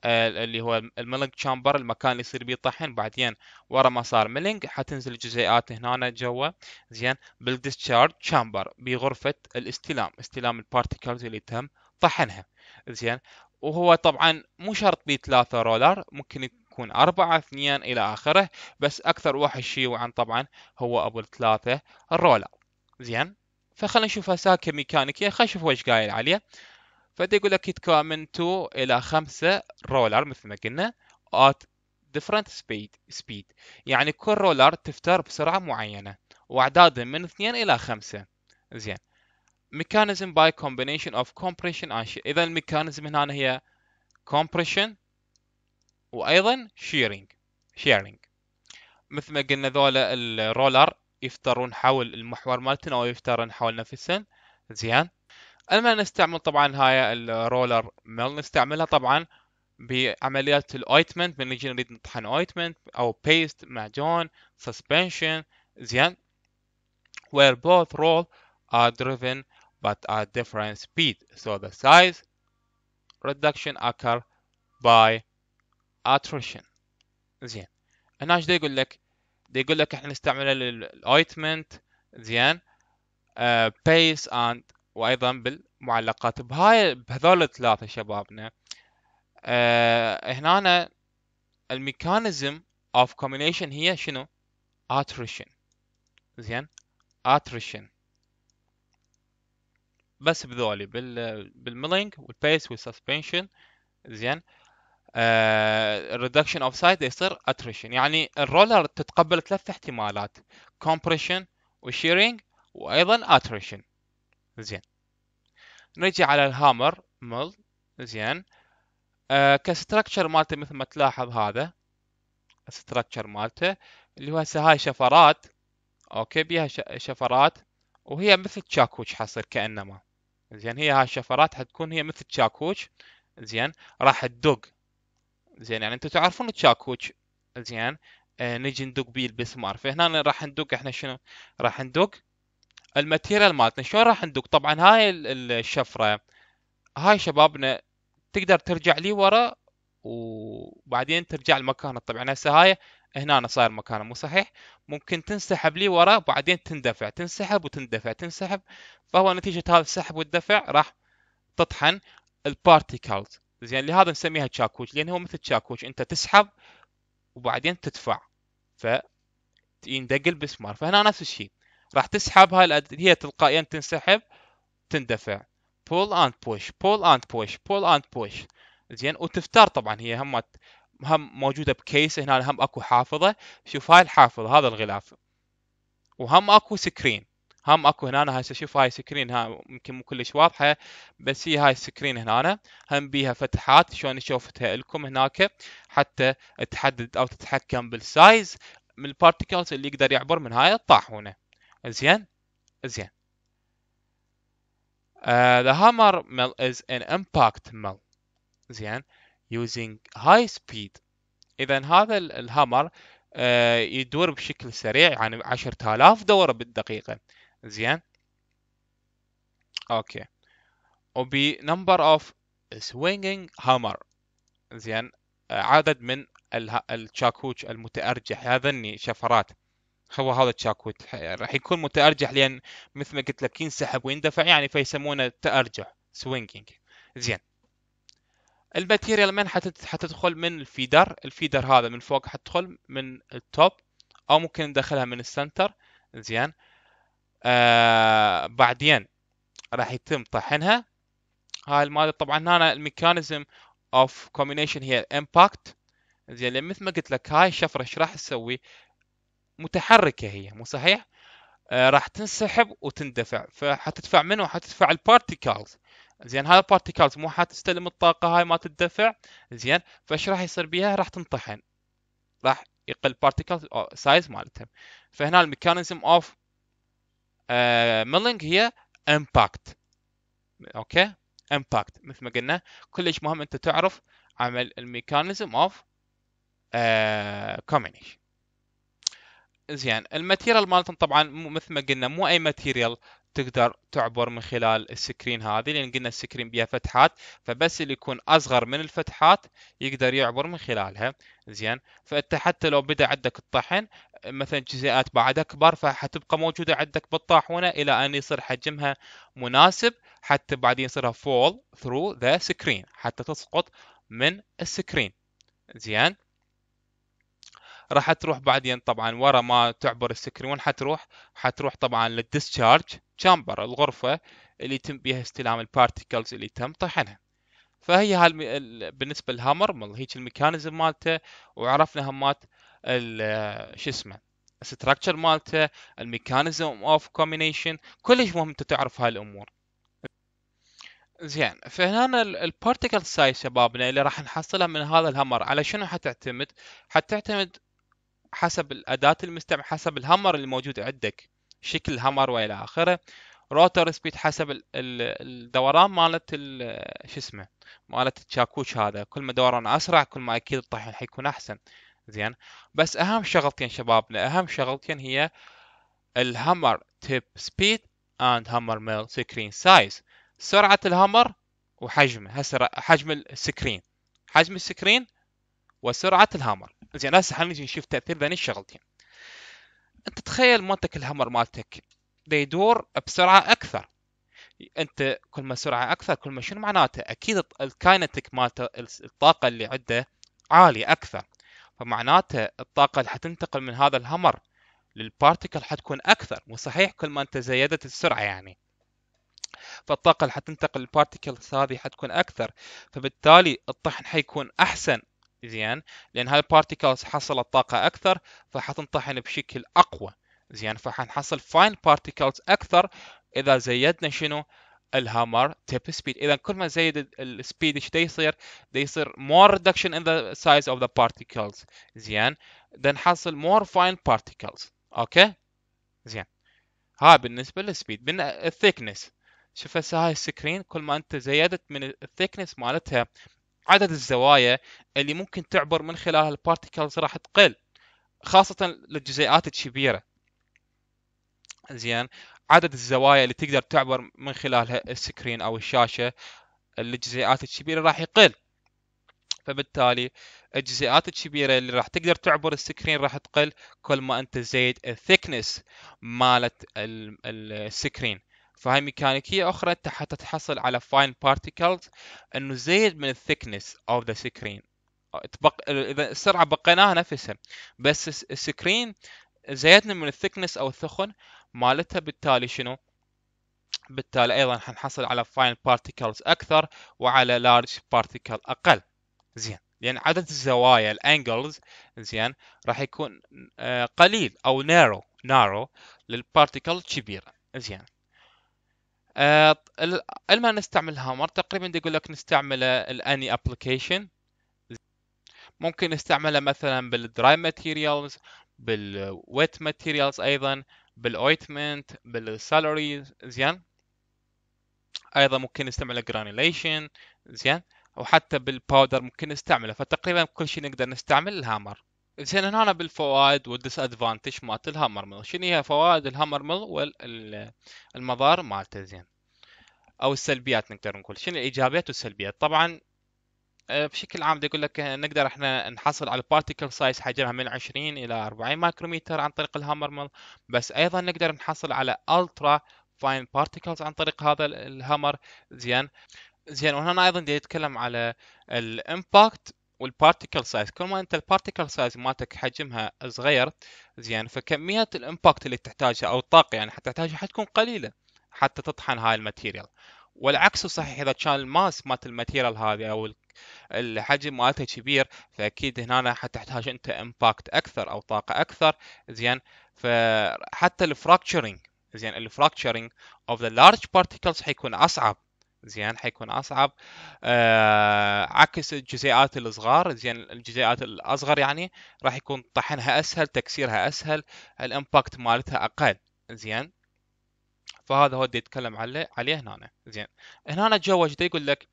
Speaker 1: آه، اللي هو الملنج تشامبر المكان اللي يصير بيه طحن بعدين ورا ما صار ملنج حتنزل الجزيئات هنا جوا زين بالديسشارج تشامبر بغرفه الاستلام استلام البارتيكلز اللي تم طحنها زين وهو طبعا مو شرط بيه 3 رولر ممكن يكون 4 2 إلى آخره بس أكثر واحد شيء وعن طبعا هو أبو الثلاثة الرولر زين فخلنا نشوف هسه كميكانيكي خلينا نشوف وش قايل عليه فدا يقول لك يتكون من 2 إلى 5 رولر مثل ما قلنا ات ديفرنت سبيد سبيد يعني كل رولر تفتر بسرعة معينة واعدادهم من 2 إلى 5 زين ميكانيزم باي كومبينيشن اوف كومبريشن اند شير اذا الميكانيزم هنا هي compression وايضا shearing شيرنج مثل ما قلنا ذولا الرولر يفترون حول المحور مالتنا او يفترون حول نفسهم زين اما نستعمل طبعا هاي الرولر ميل نستعملها طبعا بعمليات الاويتمنت من نجي نريد نطحن اويتمنت او بيست معجون سسبنشن زين where both roll are driven but at different speed. So the size reduction occur by attrition. زين هنا ايش يقول لك؟ دي يقول لك احنا نستعمل الاويتمنت زين بيس uh, اند وايضا بالمعلقات بهاي بهذول الثلاثه شبابنا uh, هنا الميكانيزم اوف كومبينيشن هي شنو؟ اتريشن زين اتريشن بس بذولي بال بالميلينج والبيس والسسبنشن زين الريدكشن اوف سايد يصير اتريشن يعني الرولر تتقبل ثلاث احتمالات كومبريشن وشيرينج وايضا اتريشن زين نجي على الهامر مل زين آه مالته مثل ما تلاحظ هذا الستراكشر مالته اللي هو هسه هاي شفرات اوكي بيها شفرات وهي مثل تشاكوش حصل كانما زين هي هاي الشفرات حتكون هي مثل تشاكوش زين راح تدق زين يعني انتم تعرفون تشاكوش زين آه نجي ندق بيه البسمار فهنا راح ندق احنا شنو راح ندق الماتيريال مالتنا شلون راح ندق طبعا هاي الشفره هاي شبابنا تقدر ترجع لي ورا وبعدين ترجع لمكانها طبعا هسه هاي هنا أنا صاير مكانه مو صحيح ممكن تنسحب لي وراء وبعدين تندفع تنسحب وتندفع تنسحب فهو نتيجة هذا السحب والدفع راح تطحن البارتيكلز زين لهذا نسميها تشاكوش لأن هو مثل تشاكوش أنت تسحب وبعدين تدفع ف يندق البسمار فهنا نفس الشيء راح تسحب هاي الأد... هي تلقائيا تنسحب تندفع بول اند بوش بول اند بوش بول اند بوش زين وتفتر طبعا هي هم هم موجوده بكيس هنا هم اكو حافظه شوف هاي الحافظه هذا الغلاف وهم اكو سكرين هم اكو هنا هسه شوف هاي سكرين ها يمكن مو كلش واضحه بس هي هاي السكرين هنا هم بيها فتحات شلون شوفتها لكم هناك حتى تحدد او تتحكم بالسايز من البارتيكلز اللي يقدر يعبر من هاي الطاحونه زين زين Uh, the hammer mill is an impact mill. زين using high speed اذا هذا الهامر آه، يدور بشكل سريع يعني 10000 دورة بالدقيقة زين اوكي وب number of swinging hammer زين عدد من الشاكوش المتأرجح هذني شفرات هو هذا الشاكوت راح يكون متأرجح لأن مثل ما قلت لك ينسحب ويندفع يعني فيسمونه تأرجح سوينجينج زين الماتيريال من حتدخل من الفيدر الفيدر هذا من فوق حتدخل من التوب او ممكن ندخلها من السنتر زين آه بعدين راح يتم طحنها هاي الماده طبعا هنا الميكانيزم اوف كومبينيشن هي الامباكت زين مثل ما قلت لك هاي الشفره ايش راح تسوي متحركه هي مو صحيح آه راح تنسحب وتندفع فحتدفع منه حتدفع البارتيكلز زين هاي البارتيكلز مو حتستلم الطاقه هاي ما تدفع زين فايش راح يصير بيها راح تنطحن راح يقل بارتيكلز سايز مالتهم فهنا الميكانيزم اوف ميلينج هي امباكت اوكي امباكت مثل ما قلنا كلش مهم انت تعرف عمل الميكانيزم اوف كومبينيشن زين الماتيريال مالتهم طبعا مثل ما قلنا مو اي ماتيريال تقدر تعبر من خلال السكرين هذه لان قلنا السكرين بيها فتحات فبس اللي يكون اصغر من الفتحات يقدر يعبر من خلالها زين فانت حتى لو بدا عندك الطحن مثلا جزيئات بعد اكبر فحتبقى موجوده عندك بالطاحونه الى ان يصير حجمها مناسب حتى بعدين يصيرها فول ثرو ذا سكرين حتى تسقط من السكرين زين راح تروح بعدين طبعا ورا ما تعبر السكرين حتروح حتروح طبعا للديسشارج تشامبر الغرفه اللي يتم بها استلام البارتيكلز اللي تم طحنها فهي هال بالنسبه للهامر هيك الميكانيزم مالته وعرفنا همات شو اسمه الستراكشر مالته الميكانيزم اوف كومبينيشن كلش مهم انت تعرف هالامور زين فهنا البارتيكل سايز شبابنا اللي راح نحصلها من هذا الهامر على شنو حتعتمد؟ حتعتمد حسب الأداة المستعمل حسب الهامر اللي موجود عندك شكل الهامر وإلى آخره روتر سبيد حسب الدوران مالت شو اسمه مالت الشاكوش هذا كل ما دوران اسرع كل ما اكيد الطحين حيكون احسن زين بس اهم شغلتين شبابنا اهم شغلتين هي الهامر تيب سبيد اند هامر ميل سكرين سايز سرعه الهامر وحجمه هسه حجم السكرين حجم السكرين وسرعه الهامر زين هسه حنجي نشوف تاثير ذني الشغلتين انت تخيل مالتك الهمر مالتك دا يدور بسرعه اكثر انت كل ما سرعه اكثر كل ما شنو معناته اكيد الكاينتك مالته الطاقه اللي عنده عالي اكثر فمعناته الطاقه اللي حتنتقل من هذا الهمر للبارتيكل حتكون اكثر مو صحيح كل ما انت زيدت السرعه يعني فالطاقه اللي حتنتقل للبارتكلز هذه حتكون اكثر فبالتالي الطحن حيكون احسن زين لان هاي بارتيكلز حصلت طاقه اكثر فحتنطحن بشكل اقوى زين فحنحصل فاين بارتيكلز اكثر اذا زيدنا شنو الهامر تيب سبيد اذا كل ما زيد السبيد ايش يصير دي يصير more reduction in the size of the particles زين ده نحصل more fine particles اوكي زين ها بالنسبه للسبيد من الثيكنس شوف هسه هاي السكرين كل ما انت زيدت من الثيكنس مالتها عدد الزوايا اللي ممكن تعبر من خلالها البارتيكلز راح تقل خاصة للجزيئات الكبيرة زين عدد الزوايا اللي تقدر تعبر من خلالها السكرين او الشاشة الجزيئات الكبيرة راح يقل فبالتالي الجزيئات الكبيرة اللي راح تقدر تعبر السكرين راح تقل كل ما انت زيد الثيكنس مالت السكرين فهاي ميكانيكية أخرى حتى تحصل على fine particles إنه زيد من الثيكنس of the screen تبق... إذا السرعة بقيناها نفسها بس السكرين زيدنا من الثيكنس أو الثخن مالتها بالتالي شنو؟ بالتالي أيضا حنحصل على fine particles أكثر وعلى large particles أقل زين لأن يعني عدد الزوايا الانجلز زين راح يكون آه، قليل أو narrow narrow للبارتيكل كبيرة زين ما آه، نستعمل هامر تقريبا يقول لك نستعمل الاني ابلكيشن ممكن نستعمله مثلا بالدراي ماتيريالز بالويت ماتيريالز ايضا بالاويتمنت بالسالري زين ايضا ممكن نستعمل جرانيليشن زين وحتى بالباودر ممكن نستعمله فتقريبا كل شيء نقدر نستعمل الهامر زين هنا بالفوائد والديس ادفانتج مالت الهامر ميل شنو هي فوائد الهامر ميل والمضار مالته زين او السلبيات نقدر نقول شنو الايجابيات والسلبيات طبعا آه، بشكل عام يقول لك آه، نقدر احنا نحصل على بارتيكل سايز حجمها من 20 الى 40 مايكرومتر عن طريق الهامر ميل بس ايضا نقدر نحصل على الترا فاين بارتيكلز عن طريق هذا الهامر زين زين وهنا ايضا دي يتكلم على الامباكت والبارتيكل سايز كل ما انت البارتيكل سايز مالتك حجمها صغير زين فكميه الامباكت اللي تحتاجها او الطاقه يعني حتحتاجها حتكون قليله حتى تطحن هاي الماتيريال والعكس صحيح اذا كان الماس مالت الماتيريال هذه او الحجم مالته كبير فاكيد هنا حتحتاج انت امباكت اكثر او طاقه اكثر زين فحتى الفراكشرنج زين الفراكشرنج اوف ذا لارج بارتيكلز حيكون اصعب زين حيكون اصعب آه عكس الجزيئات الصغار زين الجزيئات الاصغر يعني راح يكون طحنها اسهل تكسيرها اسهل الامباكت مالتها اقل زين فهذا هو اللي يتكلم عليه عليه هنا زين هنا جوا جدا يقول لك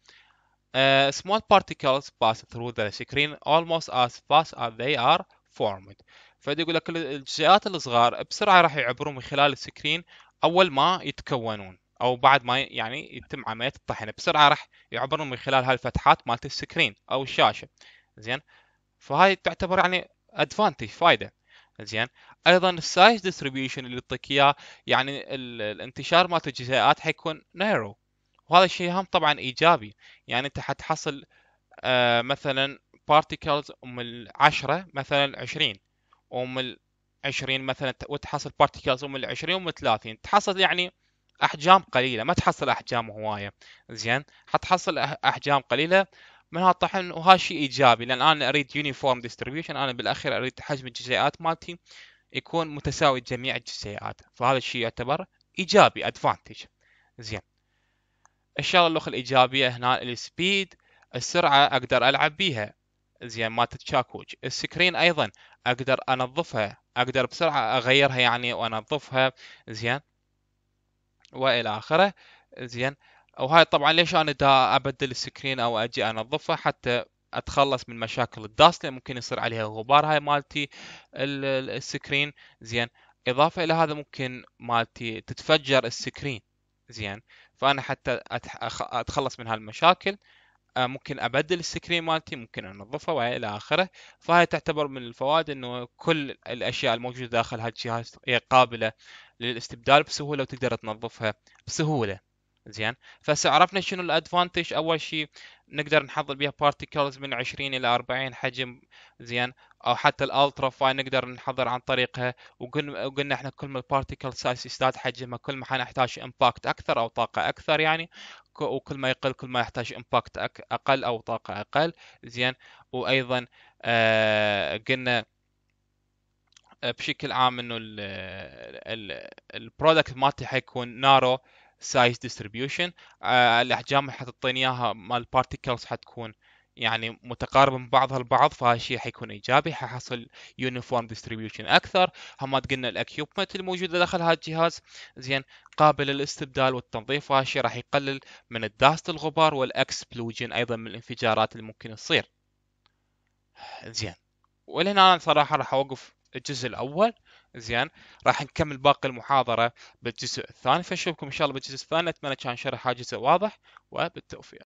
Speaker 1: Uh, small particles pass through the screen almost as fast as they are formed فده يقول لك الجزيئات الصغار بسرعة راح يعبرون من خلال السكرين أول ما يتكونون او بعد ما يعني يتم عمليه الطحن بسرعه راح يعبرون من خلال هاي الفتحات مالت السكرين او الشاشه زين فهاي تعتبر يعني ادفانتج فايده زين ايضا السايز ديستريبيوشن اللي يعطيك اياه يعني الانتشار مالت الجزيئات حيكون نيرو وهذا الشيء هم طبعا ايجابي يعني انت حتحصل آه مثلا بارتيكلز ام العشرة مثلا 20 ام ال 20 مثلا وتحصل بارتيكلز ام ال 20 وام 30 تحصل يعني احجام قليله ما تحصل احجام هوايه زين حتحصل احجام قليله منها الطحن وهذا شيء ايجابي لان انا اريد يونيفورم ديستريبيوشن انا بالاخير اريد حجم الجزيئات مالتي يكون متساوي جميع الجزيئات فهذا الشيء يعتبر ايجابي ادفانتج زين الشغله الاخرى الايجابيه هنا السبيد السرعه اقدر العب بيها زين ما تتشاكوج السكرين ايضا اقدر انظفها اقدر بسرعه اغيرها يعني وانظفها زين والى اخره زين وهاي طبعا ليش انا دا ابدل السكرين او اجي انظفه حتى اتخلص من مشاكل الداس اللي ممكن يصير عليها غبار هاي مالتي السكرين زين اضافه الى هذا ممكن مالتي تتفجر السكرين زين فانا حتى اتخلص من هالمشاكل آه، ممكن ابدل السكرين مالتي ممكن انظفها والى اخره فهي تعتبر من الفوائد انه كل الاشياء الموجوده داخل هالجهاز هي قابله للاستبدال بسهوله وتقدر تنظفها بسهوله زين فهسه عرفنا شنو الادفانتج اول شيء نقدر نحضر بها بارتيكلز من 20 الى 40 حجم زين او حتى الالترا فاين نقدر نحضر عن طريقها وقلنا وقلنا احنا كل ما البارتيكل سايز يزداد حجمها كل ما حنحتاج امباكت اكثر او طاقه اكثر يعني وكل ما يقل كل ما يحتاج امباكت اقل او طاقه اقل زين وايضا آه قلنا آه، بشكل عام انه البرودكت مالتي حيكون نارو سايز ديستريبيوشن الاحجام اللي حتعطيني اياها مال البارتيكلز حتكون يعني متقاربه من بعضها البعض فهذا الشيء حيكون ايجابي ححصل يونيفورم ديستريبيوشن اكثر هم قلنا الاكيوبمنت الموجوده داخل هذا الجهاز زين قابل للاستبدال والتنظيف وهذا الشيء راح يقلل من داسه الغبار والاكسبلوجن ايضا من الانفجارات اللي ممكن تصير زين ولهنا انا صراحه راح اوقف الجزء الاول زين راح نكمل باقي المحاضره بالجزء الثاني فاشوفكم ان شاء الله بالجزء الثاني اتمنى كان شرح حاجزه واضح وبالتوفيق